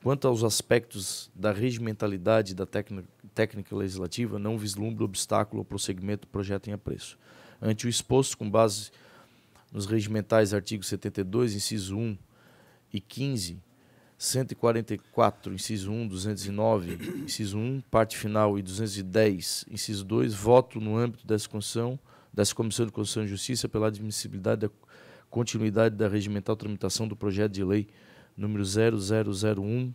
Quanto aos aspectos da regimentalidade da técnica técnica legislativa não vislumbra obstáculo ao prosseguimento do projeto em apreço. Ante o exposto, com base nos regimentais artigos 72, inciso 1 e 15, 144, inciso 1, 209, inciso 1, parte final e 210, inciso 2, voto no âmbito dessa Constituição, dessa Comissão de Constituição e Justiça pela admissibilidade da continuidade da regimental tramitação do projeto de lei número 0001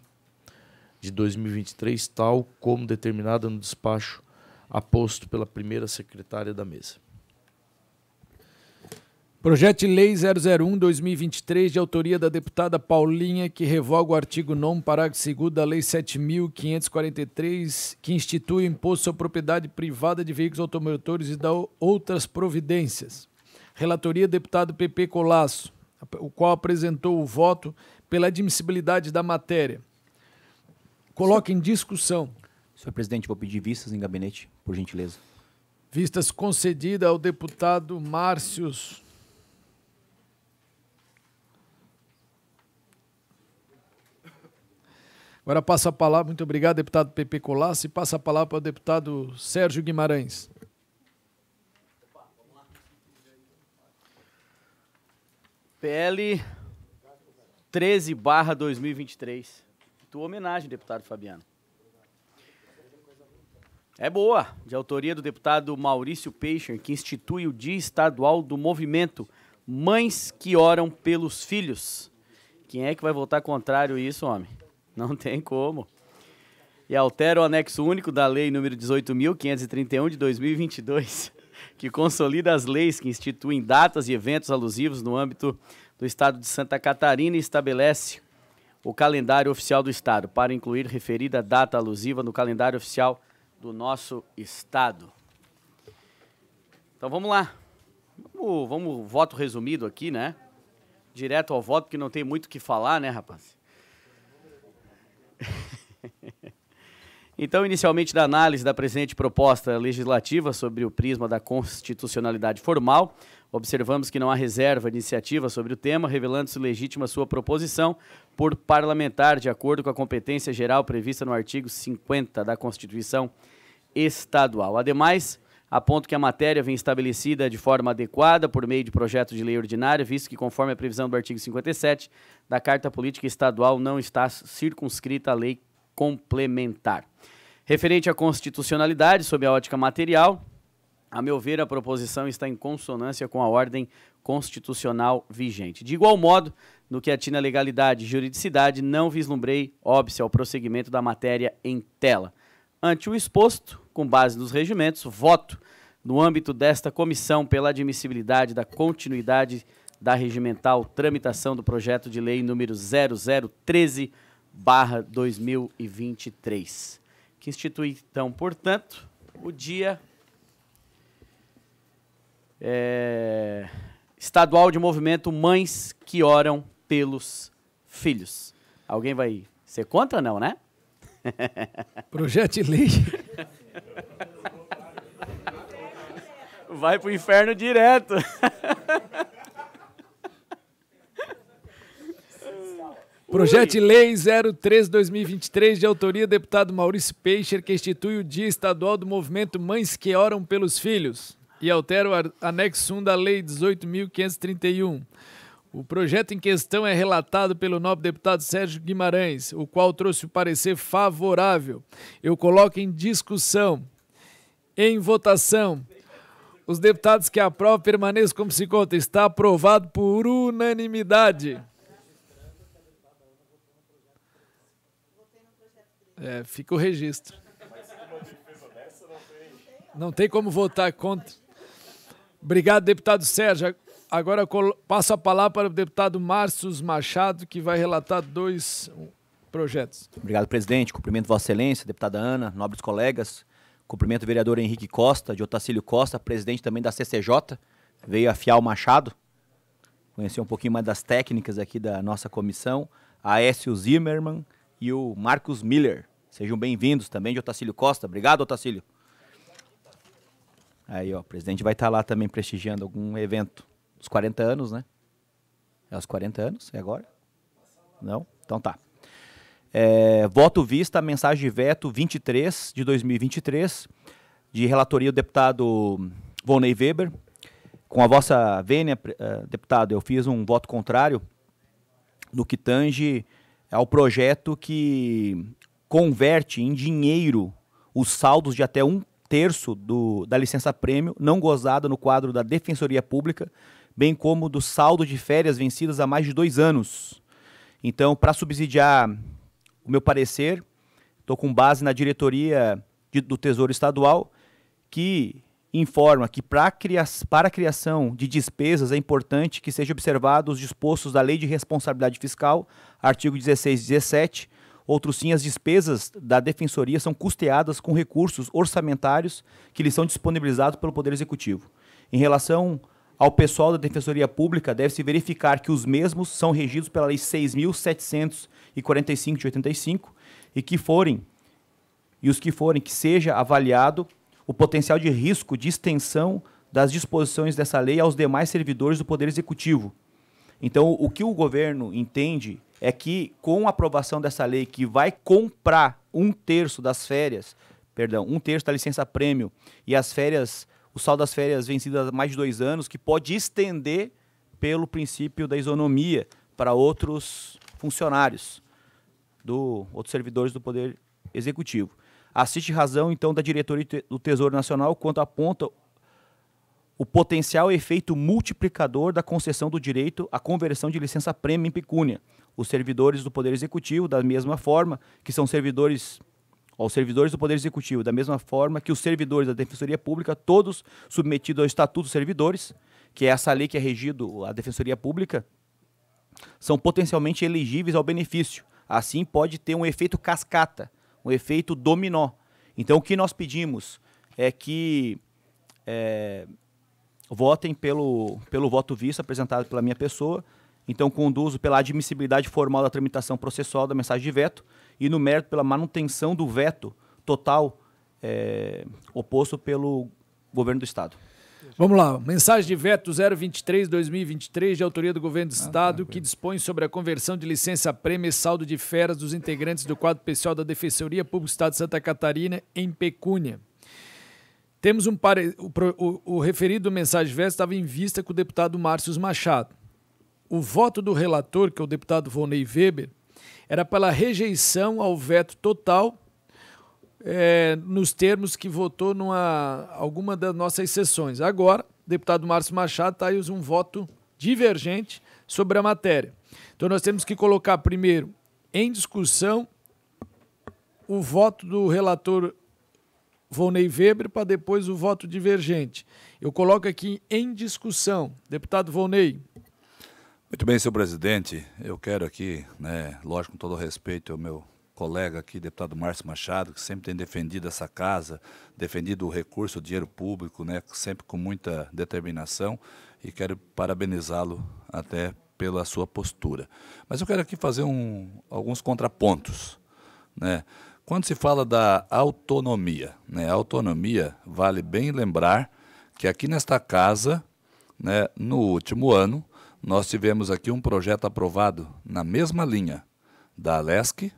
de 2023, tal como determinada no despacho aposto pela primeira secretária da mesa. Projeto de Lei 001-2023, de autoria da deputada Paulinha, que revoga o artigo 9, parágrafo 2 da Lei 7.543, que institui o imposto sobre propriedade privada de veículos automotores e dá outras providências. Relatoria, deputado PP Colasso, o qual apresentou o voto pela admissibilidade da matéria coloca em discussão. Senhor presidente, vou pedir vistas em gabinete, por gentileza. Vistas concedida ao deputado Márcio. Agora passa a palavra, muito obrigado, deputado Pepe Colassi, passa a palavra para o deputado Sérgio Guimarães. PL 13 barra 2023 tua homenagem, deputado Fabiano. É boa, de autoria do deputado Maurício Peixer, que institui o Dia Estadual do Movimento Mães que Oram pelos Filhos. Quem é que vai votar contrário a isso, homem? Não tem como. E altera o anexo único da Lei número 18.531 de 2022, que consolida as leis que instituem datas e eventos alusivos no âmbito do Estado de Santa Catarina e estabelece o calendário oficial do Estado, para incluir referida data alusiva no calendário oficial do nosso Estado. Então vamos lá. Vamos, vamos voto resumido aqui, né? Direto ao voto, porque não tem muito o que falar, né, rapaz? Então, inicialmente, da análise da presente proposta legislativa sobre o prisma da constitucionalidade formal, Observamos que não há reserva de iniciativa sobre o tema, revelando-se legítima sua proposição por parlamentar, de acordo com a competência geral prevista no artigo 50 da Constituição Estadual. Ademais, aponto que a matéria vem estabelecida de forma adequada por meio de projeto de lei ordinária, visto que, conforme a previsão do artigo 57 da Carta Política Estadual, não está circunscrita a lei complementar. Referente à constitucionalidade, sob a ótica material, a meu ver, a proposição está em consonância com a ordem constitucional vigente. De igual modo, no que atina legalidade e juridicidade, não vislumbrei óbvio ao prosseguimento da matéria em tela. Ante o exposto, com base nos regimentos, voto no âmbito desta comissão pela admissibilidade da continuidade da regimental tramitação do projeto de lei número 0013 2023, que institui então, portanto, o dia é, estadual de movimento Mães que Oram pelos Filhos. Alguém vai ser contra, não, né? Projeto de lei. Vai pro inferno direto. Projeto de Lei 03-2023, de autoria do deputado Maurício Peixer, que institui o Dia Estadual do Movimento Mães que Oram pelos Filhos e altera o anexo 1 da Lei 18.531. O projeto em questão é relatado pelo nobre deputado Sérgio Guimarães, o qual trouxe o parecer favorável. Eu coloco em discussão, em votação. Os deputados que aprovam permaneçam como se conta. Está aprovado por unanimidade. É, fica o registro. Não tem como votar contra. Obrigado, deputado Sérgio. Agora passo a palavra para o deputado Márcio Machado, que vai relatar dois projetos. Obrigado, presidente. Cumprimento Vossa Excelência, deputada Ana, nobres colegas. Cumprimento o vereador Henrique Costa, de Otacílio Costa, presidente também da CCJ. Veio afiar o Machado. Conhecer um pouquinho mais das técnicas aqui da nossa comissão. Aécio Zimmermann e o Marcos Miller. Sejam bem-vindos também de Otacílio Costa. Obrigado, Otacílio. Aí, ó, o presidente vai estar tá lá também prestigiando algum evento. Os 40 anos, né? É os 40 anos, é agora? Não? Então tá. É, voto vista, mensagem de veto 23 de 2023, de relatoria do deputado Volney Weber. Com a vossa vênia, eh, deputado, eu fiz um voto contrário no que tange ao projeto que converte em dinheiro os saldos de até um terço do, da licença prêmio não gozada no quadro da Defensoria Pública, bem como do saldo de férias vencidas há mais de dois anos. Então, para subsidiar o meu parecer, estou com base na diretoria de, do Tesouro Estadual, que informa que para a criação de despesas é importante que sejam observados os dispostos da Lei de Responsabilidade Fiscal, artigo 16 e 17, Outro sim, as despesas da defensoria são custeadas com recursos orçamentários que lhes são disponibilizados pelo Poder Executivo. Em relação ao pessoal da Defensoria Pública, deve-se verificar que os mesmos são regidos pela Lei 6.745 de 85 e que forem e os que forem que seja avaliado o potencial de risco de extensão das disposições dessa lei aos demais servidores do Poder Executivo. Então, o que o governo entende é que com a aprovação dessa lei que vai comprar um terço das férias, perdão, um terço da licença prêmio e as férias, o saldo das férias vencidas há mais de dois anos, que pode estender pelo princípio da isonomia para outros funcionários, do outros servidores do Poder Executivo. Assiste razão, então, da diretoria do Tesouro Nacional quanto aponta o potencial efeito multiplicador da concessão do direito à conversão de licença prêmio em pecúnia, os servidores do Poder Executivo, da mesma forma que são servidores ou servidores do Poder Executivo, da mesma forma que os servidores da Defensoria Pública, todos submetidos ao Estatuto dos Servidores, que é essa lei que é regido a Defensoria Pública, são potencialmente elegíveis ao benefício. Assim pode ter um efeito cascata, um efeito dominó. Então o que nós pedimos é que é, votem pelo, pelo voto visto apresentado pela minha pessoa, então, conduzo pela admissibilidade formal da tramitação processual da mensagem de veto e no mérito pela manutenção do veto total é, oposto pelo governo do Estado. Vamos lá, mensagem de veto 023-2023, de autoria do governo do ah, tá, Estado, ah, que dispõe sobre a conversão de licença prêmio e saldo de feras dos integrantes do quadro pessoal da Defensoria Pública do Estado de Santa Catarina em pecúnia. Temos um pare... o, o, o referido mensagem de veto estava em vista com o deputado Márcio Machado. O voto do relator, que é o deputado Vonei Weber, era pela rejeição ao veto total, é, nos termos que votou numa alguma das nossas sessões. Agora, o deputado Márcio Machado traz tá um voto divergente sobre a matéria. Então, nós temos que colocar primeiro em discussão o voto do relator Volney Weber para depois o voto divergente. Eu coloco aqui em discussão. Deputado Volney, muito bem, senhor presidente. Eu quero aqui, né, lógico, com todo respeito ao meu colega aqui, deputado Márcio Machado, que sempre tem defendido essa casa, defendido o recurso, o dinheiro público, né, sempre com muita determinação, e quero parabenizá-lo até pela sua postura. Mas eu quero aqui fazer um, alguns contrapontos. Né? Quando se fala da autonomia, né? autonomia, vale bem lembrar que aqui nesta casa, né, no último ano, nós tivemos aqui um projeto aprovado na mesma linha da Alesc,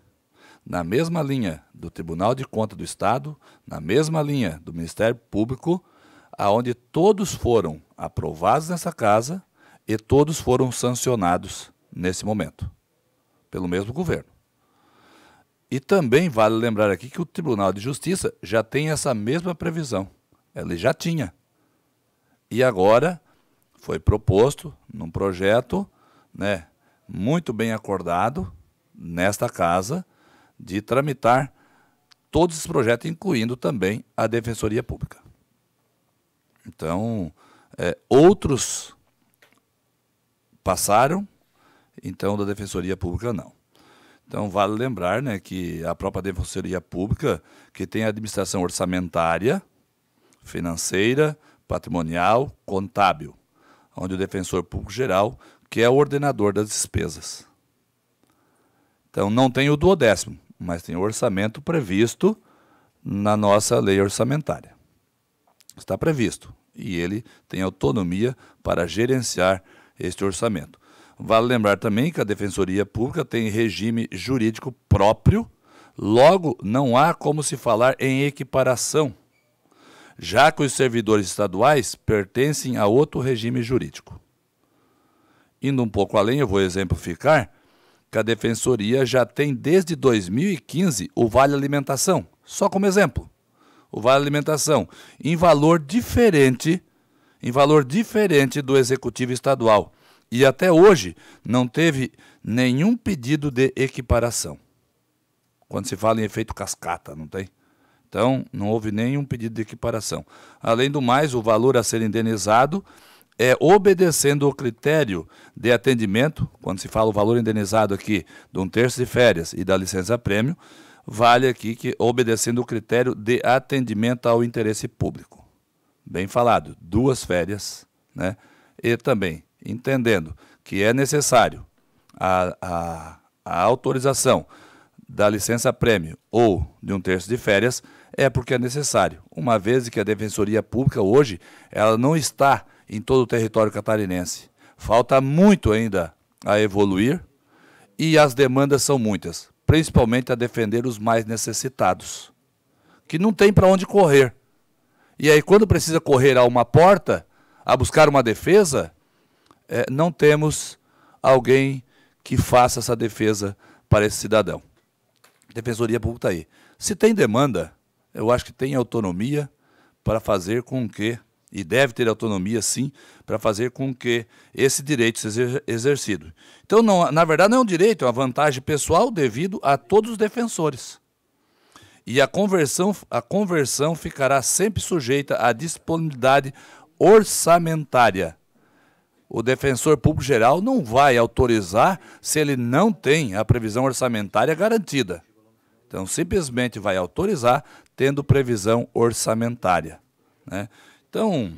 na mesma linha do Tribunal de Contas do Estado, na mesma linha do Ministério Público, aonde todos foram aprovados nessa casa e todos foram sancionados nesse momento pelo mesmo governo. E também vale lembrar aqui que o Tribunal de Justiça já tem essa mesma previsão. Ele já tinha. E agora foi proposto num projeto, né, muito bem acordado nesta casa de tramitar todos os projetos, incluindo também a Defensoria Pública. Então, é, outros passaram, então da Defensoria Pública não. Então, vale lembrar né, que a própria Defensoria Pública, que tem a administração orçamentária, financeira, patrimonial, contábil onde o defensor público geral, que é o ordenador das despesas. Então não tem o duodécimo, mas tem o orçamento previsto na nossa lei orçamentária. Está previsto e ele tem autonomia para gerenciar este orçamento. Vale lembrar também que a Defensoria Pública tem regime jurídico próprio, logo não há como se falar em equiparação já que os servidores estaduais pertencem a outro regime jurídico. Indo um pouco além, eu vou exemplificar que a Defensoria já tem desde 2015 o Vale Alimentação, só como exemplo. O Vale Alimentação em valor diferente, em valor diferente do executivo estadual e até hoje não teve nenhum pedido de equiparação. Quando se fala em efeito cascata, não tem? Então, não houve nenhum pedido de equiparação. Além do mais, o valor a ser indenizado é obedecendo o critério de atendimento, quando se fala o valor indenizado aqui de um terço de férias e da licença prêmio, vale aqui que obedecendo o critério de atendimento ao interesse público. Bem falado, duas férias, né? E também entendendo que é necessário a, a, a autorização da licença prêmio ou de um terço de férias é porque é necessário, uma vez que a Defensoria Pública hoje ela não está em todo o território catarinense. Falta muito ainda a evoluir e as demandas são muitas, principalmente a defender os mais necessitados, que não tem para onde correr. E aí, quando precisa correr a uma porta, a buscar uma defesa, é, não temos alguém que faça essa defesa para esse cidadão. Defensoria Pública está aí. Se tem demanda, eu acho que tem autonomia para fazer com que, e deve ter autonomia sim, para fazer com que esse direito seja exercido. Então, não, na verdade, não é um direito, é uma vantagem pessoal devido a todos os defensores. E a conversão, a conversão ficará sempre sujeita à disponibilidade orçamentária. O defensor público geral não vai autorizar se ele não tem a previsão orçamentária garantida. Então, simplesmente vai autorizar tendo previsão orçamentária. Né? Então,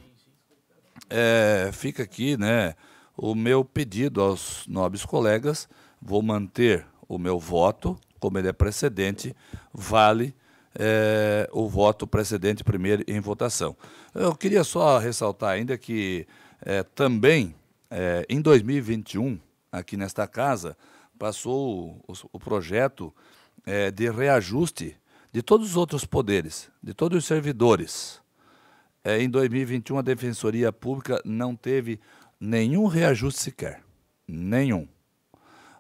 é, fica aqui né, o meu pedido aos nobres colegas, vou manter o meu voto, como ele é precedente, vale é, o voto precedente primeiro em votação. Eu queria só ressaltar ainda que é, também é, em 2021, aqui nesta casa, passou o, o projeto é, de reajuste de todos os outros poderes, de todos os servidores. É, em 2021, a Defensoria Pública não teve nenhum reajuste sequer. Nenhum.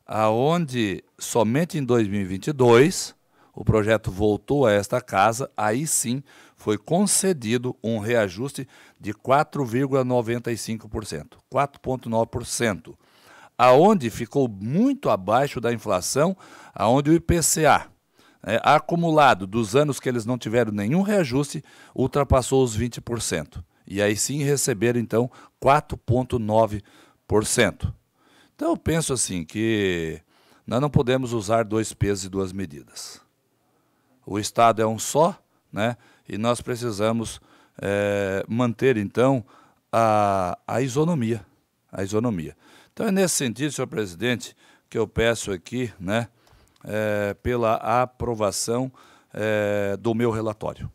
Aonde somente em 2022 o projeto voltou a esta casa, aí sim foi concedido um reajuste de 4,95%, 4,9%, aonde ficou muito abaixo da inflação, aonde o IPCA, é, acumulado dos anos que eles não tiveram nenhum reajuste ultrapassou os 20%. E aí sim receberam, então, 4,9%. Então eu penso assim que nós não podemos usar dois pesos e duas medidas. O Estado é um só, né? E nós precisamos é, manter, então, a, a isonomia. A isonomia. Então é nesse sentido, senhor presidente, que eu peço aqui, né? é, pela aprovação é, do meu relatório.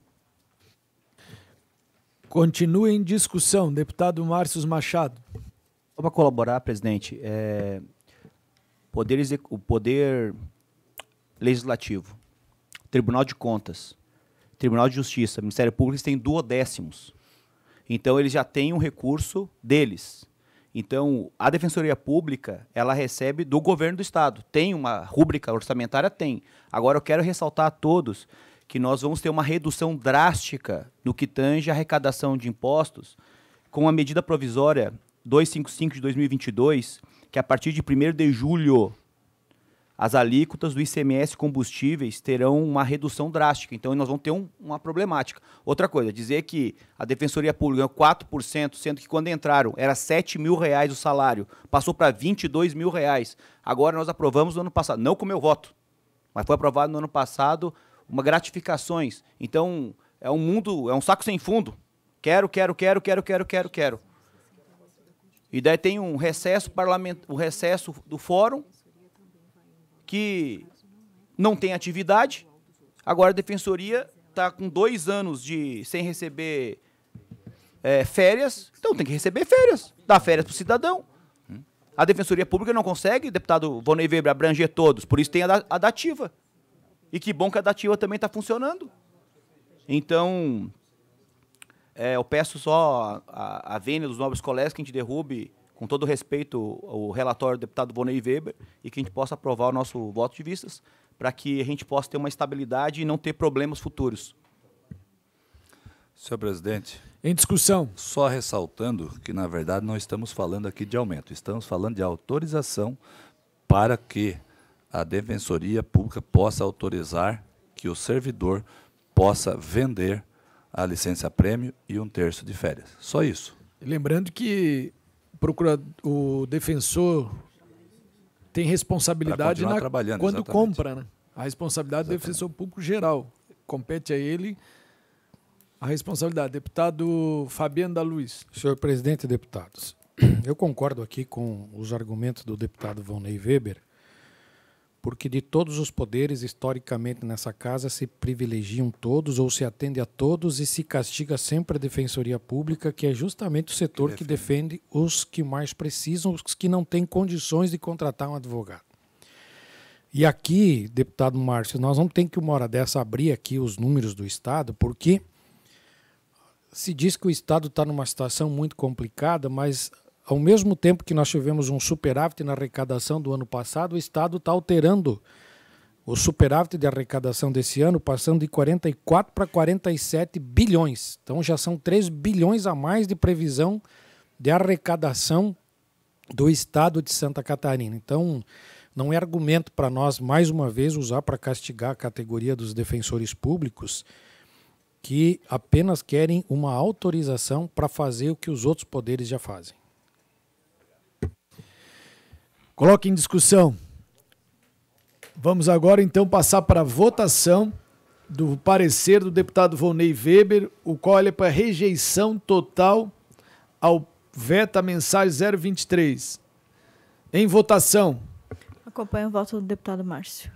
Continua em discussão, deputado Márcio Machado. Só para colaborar, presidente, é, poder, o Poder Legislativo, Tribunal de Contas, Tribunal de Justiça, Ministério Público, eles têm duodécimos. Então, eles já têm um recurso deles. Então, a Defensoria Pública, ela recebe do governo do estado. Tem uma rúbrica orçamentária? Tem. Agora, eu quero ressaltar a todos que nós vamos ter uma redução drástica no que tange a arrecadação de impostos com a medida provisória 255 de 2022, que a partir de 1 de julho as alíquotas do ICMS combustíveis terão uma redução drástica. Então, nós vamos ter um, uma problemática. Outra coisa, dizer que a Defensoria Pública ganhou 4%, sendo que quando entraram era 7 mil reais o salário, passou para 22 mil reais. Agora nós aprovamos no ano passado, não com meu voto, mas foi aprovado no ano passado uma gratificações. Então, é um mundo, é um saco sem fundo. Quero, quero, quero, quero, quero, quero, quero. E daí tem um recesso parlamentar, o recesso do fórum que não tem atividade. Agora a defensoria está com dois anos de sem receber é, férias, então tem que receber férias, dar férias para o cidadão. A Defensoria Pública não consegue, deputado Vonei Weber, abranger todos, por isso tem a, a dativa. E que bom que a dativa também está funcionando. Então, é, eu peço só a, a, a vênia dos novos colegas que a gente derrube com todo respeito, o relatório do deputado Vonei Weber e que a gente possa aprovar o nosso voto de vistas para que a gente possa ter uma estabilidade e não ter problemas futuros. Senhor presidente. Em discussão. Só ressaltando que, na verdade, não estamos falando aqui de aumento, estamos falando de autorização para que a Defensoria Pública possa autorizar que o servidor possa vender a licença prêmio e um terço de férias. Só isso. Lembrando que procura, o defensor tem responsabilidade na, trabalhando, quando exatamente. compra, né? A responsabilidade exatamente. do defensor público geral. Compete a ele a responsabilidade. Deputado Fabiano da Luz. Senhor presidente e deputados, eu concordo aqui com os argumentos do deputado Vonei Weber porque de todos os poderes, historicamente nessa casa, se privilegiam todos ou se atende a todos e se castiga sempre a defensoria pública, que é justamente o setor que, que defende. defende os que mais precisam, os que não têm condições de contratar um advogado. E aqui, deputado Márcio, nós vamos ter que uma hora dessa abrir aqui os números do Estado, porque se diz que o Estado está numa situação muito complicada, mas ao mesmo tempo que nós tivemos um superávit na arrecadação do ano passado, o Estado está alterando o superávit de arrecadação desse ano, passando de 44 para 47 bilhões. Então já são 3 bilhões a mais de previsão de arrecadação do Estado de Santa Catarina. Então não é argumento para nós, mais uma vez, usar para castigar a categoria dos defensores públicos que apenas querem uma autorização para fazer o que os outros poderes já fazem. Coloque em discussão. Vamos agora então passar para a votação do parecer do deputado Volney Weber, o qual é para rejeição total ao veta à mensagem 023. Em votação. Acompanho o voto do deputado Márcio.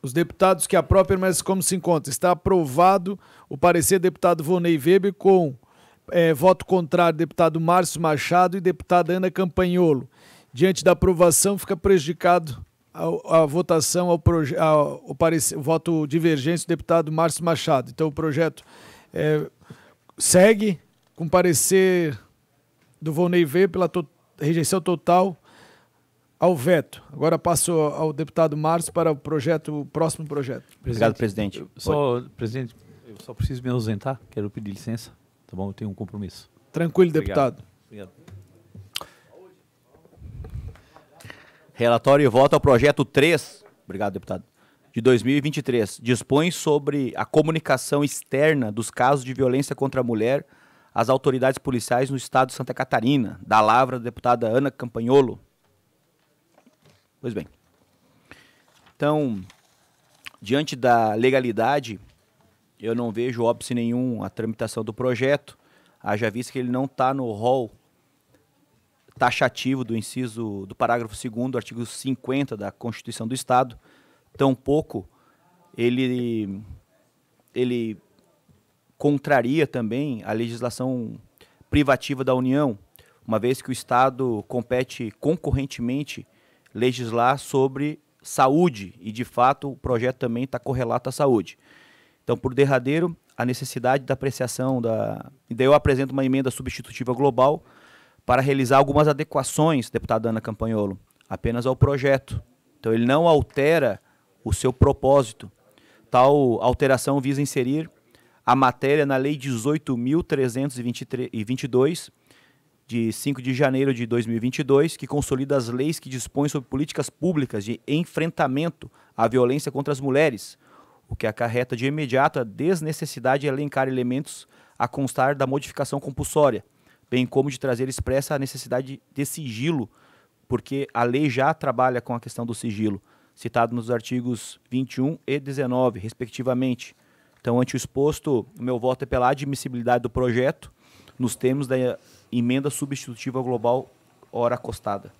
Os deputados que aprovam mas como se encontra. Está aprovado o parecer do deputado Vonei Weber com é, voto contrário do deputado Márcio Machado e deputada Ana Campanholo diante da aprovação, fica prejudicado a, a votação ao, proje, ao, ao voto divergente do deputado Márcio Machado. Então, o projeto é, segue com parecer do Volney V pela to, rejeição total ao veto. Agora passo ao deputado Márcio para o projeto, o próximo projeto. Obrigado, presidente. só, presidente, eu só preciso me ausentar, quero pedir licença. Tá bom, eu tenho um compromisso. Tranquilo, Obrigado. deputado. Obrigado. Relatório e voto ao projeto 3. Obrigado, deputado. De 2023. Dispõe sobre a comunicação externa dos casos de violência contra a mulher às autoridades policiais no estado de Santa Catarina. Da Lavra, da deputada Ana Campanholo. Pois bem. Então, diante da legalidade, eu não vejo óbice nenhum à tramitação do projeto, haja visto que ele não está no rol taxativo do inciso do parágrafo 2 do artigo 50 da Constituição do Estado, tampouco ele ele contraria também a legislação privativa da União, uma vez que o Estado compete concorrentemente legislar sobre saúde e de fato o projeto também está correlato à saúde. Então, por derradeiro, a necessidade da apreciação da. E daí eu apresento uma emenda substitutiva global para realizar algumas adequações, deputada Ana Campanholo, apenas ao projeto. Então ele não altera o seu propósito. Tal alteração visa inserir a matéria na Lei 18.322, de 5 de janeiro de 2022, que consolida as leis que dispõem sobre políticas públicas de enfrentamento à violência contra as mulheres, o que acarreta de imediato a desnecessidade de elencar elementos a constar da modificação compulsória bem como de trazer expressa a necessidade de sigilo, porque a lei já trabalha com a questão do sigilo, citado nos artigos 21 e 19, respectivamente. Então, ante o exposto, o meu voto é pela admissibilidade do projeto, nos termos da emenda substitutiva global ora acostada.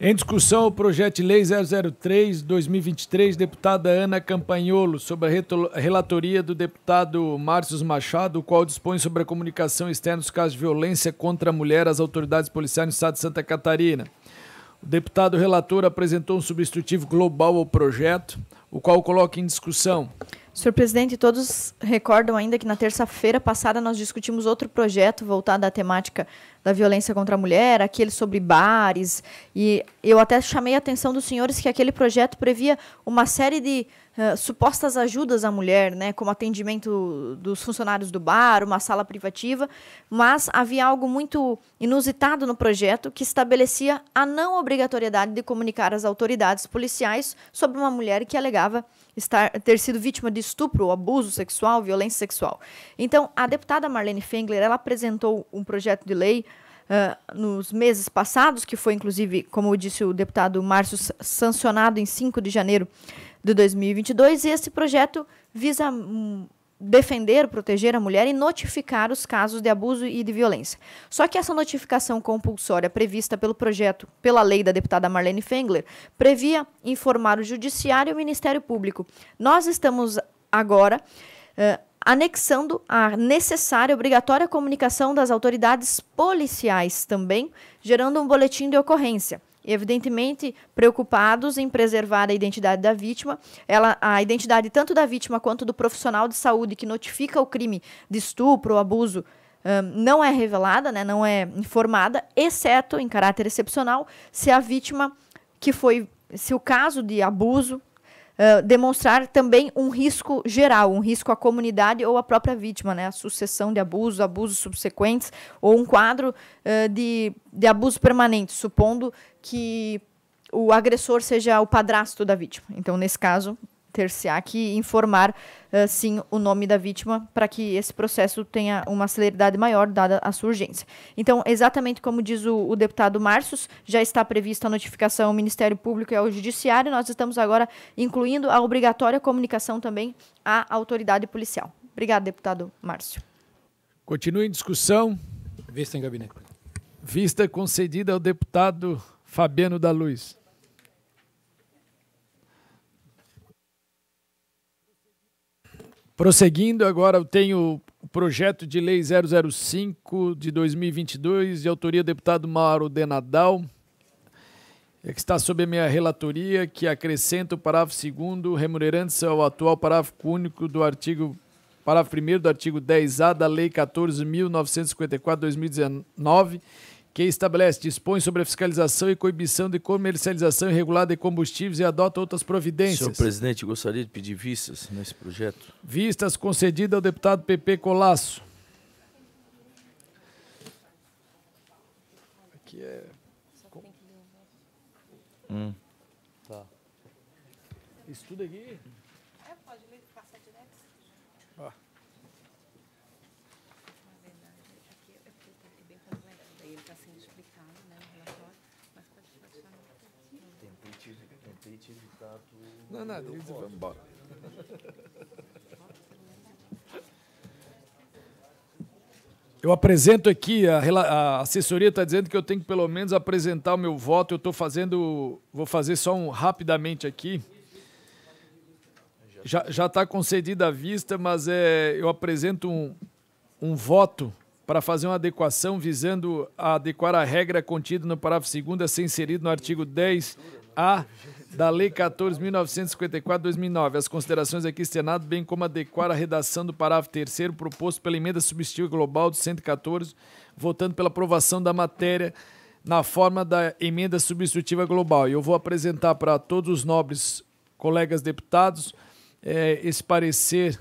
Em discussão, o projeto de lei 003-2023, deputada Ana Campanholo, sob a relatoria do deputado Márcio Machado, o qual dispõe sobre a comunicação externa dos casos de violência contra a mulher às autoridades policiais no estado de Santa Catarina. O deputado relator apresentou um substitutivo global ao projeto, o qual coloca em discussão. Senhor presidente, todos recordam ainda que na terça-feira passada nós discutimos outro projeto voltado à temática da violência contra a mulher, aquele sobre bares. E eu até chamei a atenção dos senhores que aquele projeto previa uma série de supostas ajudas à mulher, né, como atendimento dos funcionários do bar, uma sala privativa, mas havia algo muito inusitado no projeto que estabelecia a não obrigatoriedade de comunicar às autoridades policiais sobre uma mulher que alegava estar, ter sido vítima de estupro, abuso sexual, violência sexual. Então, a deputada Marlene Fengler ela apresentou um projeto de lei uh, nos meses passados, que foi inclusive, como disse o deputado Márcio, sancionado em 5 de janeiro de 2022. E esse projeto visa hum, defender, proteger a mulher e notificar os casos de abuso e de violência. Só que essa notificação compulsória prevista pelo projeto, pela lei da deputada Marlene Fengler, previa informar o judiciário e o Ministério Público. Nós estamos agora uh, anexando a necessária obrigatória comunicação das autoridades policiais também, gerando um boletim de ocorrência evidentemente preocupados em preservar a identidade da vítima, ela, a identidade tanto da vítima quanto do profissional de saúde que notifica o crime de estupro ou abuso um, não é revelada, né, não é informada, exceto em caráter excepcional se a vítima que foi, se o caso de abuso demonstrar também um risco geral, um risco à comunidade ou à própria vítima, né? A sucessão de abusos, abusos subsequentes ou um quadro uh, de, de abuso permanente, supondo que o agressor seja o padrasto da vítima. Então, nesse caso, Terciac que informar, uh, sim, o nome da vítima para que esse processo tenha uma celeridade maior, dada a sua urgência. Então, exatamente como diz o, o deputado Marços, já está prevista a notificação ao Ministério Público e ao Judiciário, nós estamos agora incluindo a obrigatória comunicação também à autoridade policial. Obrigado, deputado Márcio. Continua em discussão. Vista em gabinete. Vista concedida ao deputado Fabiano da Luz. Prosseguindo, agora eu tenho o projeto de lei 005 de 2022, de autoria do deputado Mauro de Nadal, é que está sob a minha relatoria, que acrescenta o parágrafo 2 remunerantes ao atual parágrafo único do artigo parágrafo 1 do artigo 10A da Lei 14.954/2019 que estabelece, dispõe sobre a fiscalização e coibição de comercialização irregular de combustíveis e adota outras providências. Senhor presidente, gostaria de pedir vistas nesse projeto. Vistas concedidas ao deputado PP Colasso. Aqui é. Hum. Tá. Isso tudo aqui? Não é nada, vamos embora. Eu apresento aqui, a, a assessoria está dizendo que eu tenho que pelo menos apresentar o meu voto. Eu estou fazendo, vou fazer só um rapidamente aqui. Já está concedida a vista, mas é, eu apresento um, um voto para fazer uma adequação visando a adequar a regra contida no parágrafo 2 a ser inserido no artigo 10A da Lei 14.954-2009. As considerações aqui, Senado, bem como adequar a redação do parágrafo terceiro proposto pela Emenda Substitutiva Global de 114, votando pela aprovação da matéria na forma da Emenda Substitutiva Global. E eu vou apresentar para todos os nobres colegas deputados eh, esse parecer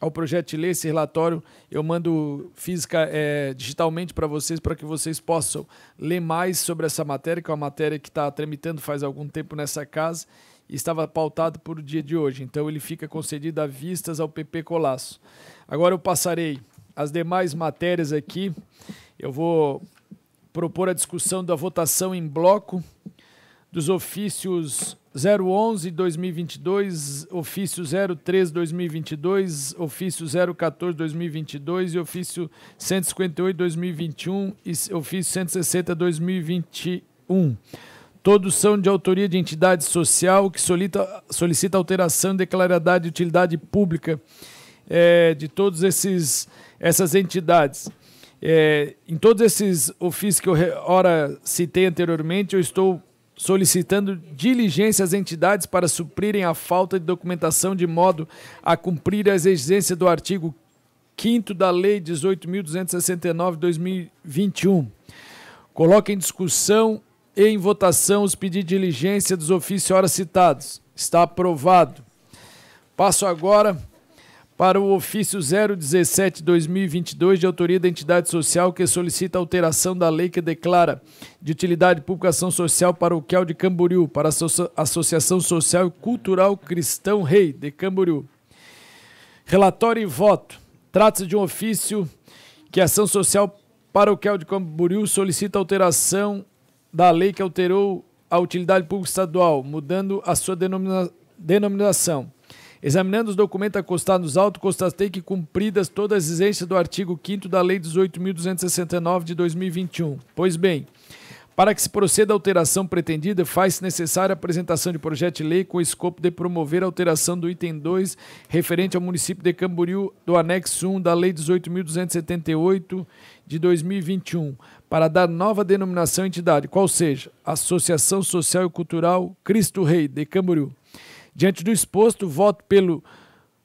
ao projeto de ler esse relatório eu mando física é, digitalmente para vocês, para que vocês possam ler mais sobre essa matéria, que é uma matéria que está tramitando faz algum tempo nessa casa e estava pautado por o dia de hoje. Então ele fica concedido a vistas ao PP Colasso. Agora eu passarei as demais matérias aqui. Eu vou propor a discussão da votação em bloco dos ofícios 011 2022, ofício 03 2022, ofício 014 2022 e ofício 158 2021 e ofício 160 2021. Todos são de autoria de entidade social que solicita, solicita alteração de declaradade de utilidade pública é, de todas essas entidades. É, em todos esses ofícios que eu ora citei anteriormente, eu estou solicitando diligência às entidades para suprirem a falta de documentação de modo a cumprir as exigências do artigo 5 da Lei 18.269-2021. Coloque em discussão e em votação os pedidos de diligência dos ofícios ora citados. Está aprovado. Passo agora para o ofício 017-2022 de autoria da entidade social que solicita alteração da lei que declara de utilidade pública ação social para o Quel de Camboriú, para a Associação Social e Cultural Cristão Rei de Camboriú. Relatório e voto. Trata-se de um ofício que a ação social para o Quel de Camboriú solicita alteração da lei que alterou a utilidade pública estadual, mudando a sua denomina denominação Examinando os documentos acostados alto, constatei que cumpridas todas as exigências do artigo 5 da Lei 18.269 de 2021. Pois bem, para que se proceda à alteração pretendida, faz-se necessária a apresentação de projeto de lei com o escopo de promover a alteração do item 2 referente ao município de Camboriú do anexo 1 da Lei 18.278 de 2021, para dar nova denominação à entidade, qual seja Associação Social e Cultural Cristo Rei de Camboriú. Diante do exposto, voto pelo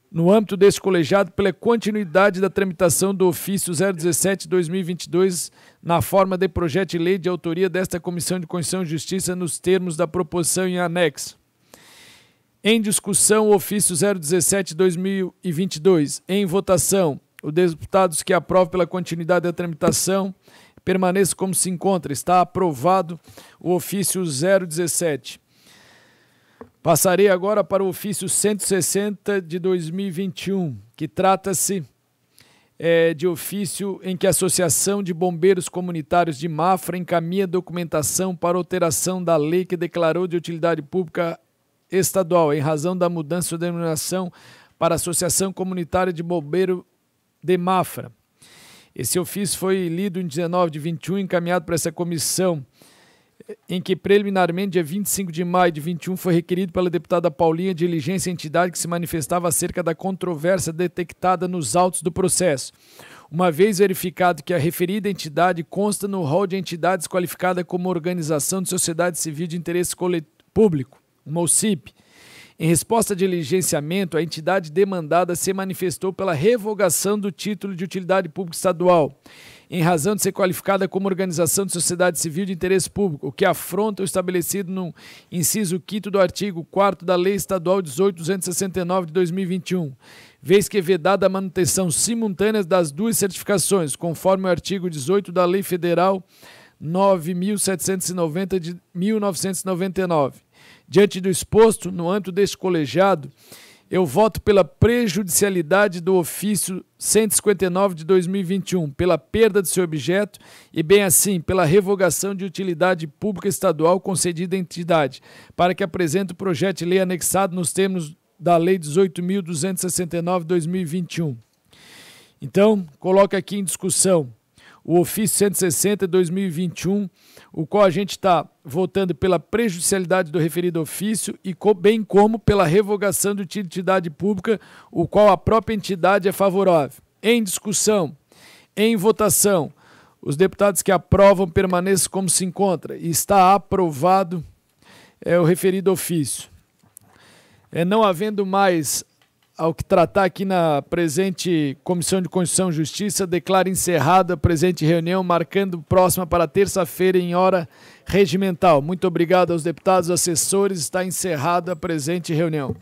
no âmbito deste colegiado pela continuidade da tramitação do ofício 017/2022 na forma de projeto de lei de autoria desta Comissão de Constituição e Justiça nos termos da proposição em anexo. Em discussão, o ofício 017/2022. Em votação, os deputados que aprovam pela continuidade da tramitação permaneçam como se encontra. Está aprovado o ofício 017. Passarei agora para o ofício 160 de 2021, que trata-se é, de ofício em que a Associação de Bombeiros Comunitários de Mafra encaminha documentação para alteração da lei que declarou de utilidade pública estadual, em razão da mudança de denominação para Associação Comunitária de Bombeiro de Mafra. Esse ofício foi lido em 19 de 21 e encaminhado para essa comissão em que preliminarmente, dia 25 de maio de 21, foi requerido pela deputada Paulinha diligência à entidade que se manifestava acerca da controvérsia detectada nos autos do processo. Uma vez verificado que a referida entidade consta no rol de entidades qualificada como Organização de Sociedade Civil de Interesse Público, (Mocip), em resposta a diligenciamento, a entidade demandada se manifestou pela revogação do título de utilidade pública estadual em razão de ser qualificada como organização de sociedade civil de interesse público, o que afronta o estabelecido no inciso 5 do artigo 4 da Lei Estadual 18.269 de 2021, vez que é vedada a manutenção simultânea das duas certificações, conforme o artigo 18 da Lei Federal 9.790 de 1999. Diante do exposto, no âmbito deste colegiado, eu voto pela prejudicialidade do ofício 159 de 2021, pela perda de seu objeto e, bem assim, pela revogação de utilidade pública estadual concedida à entidade, para que apresente o projeto de lei anexado nos termos da Lei 18.269 2021. Então, coloca aqui em discussão o ofício 160 de 2021, o qual a gente está votando pela prejudicialidade do referido ofício e bem como pela revogação de utilidade pública, o qual a própria entidade é favorável. Em discussão, em votação, os deputados que aprovam permaneçam como se encontra. está aprovado é, o referido ofício. É, não havendo mais ao que tratar aqui na presente Comissão de Constituição e Justiça, declara encerrada a presente reunião, marcando próxima para terça-feira em hora regimental. Muito obrigado aos deputados, assessores. Está encerrada a presente reunião.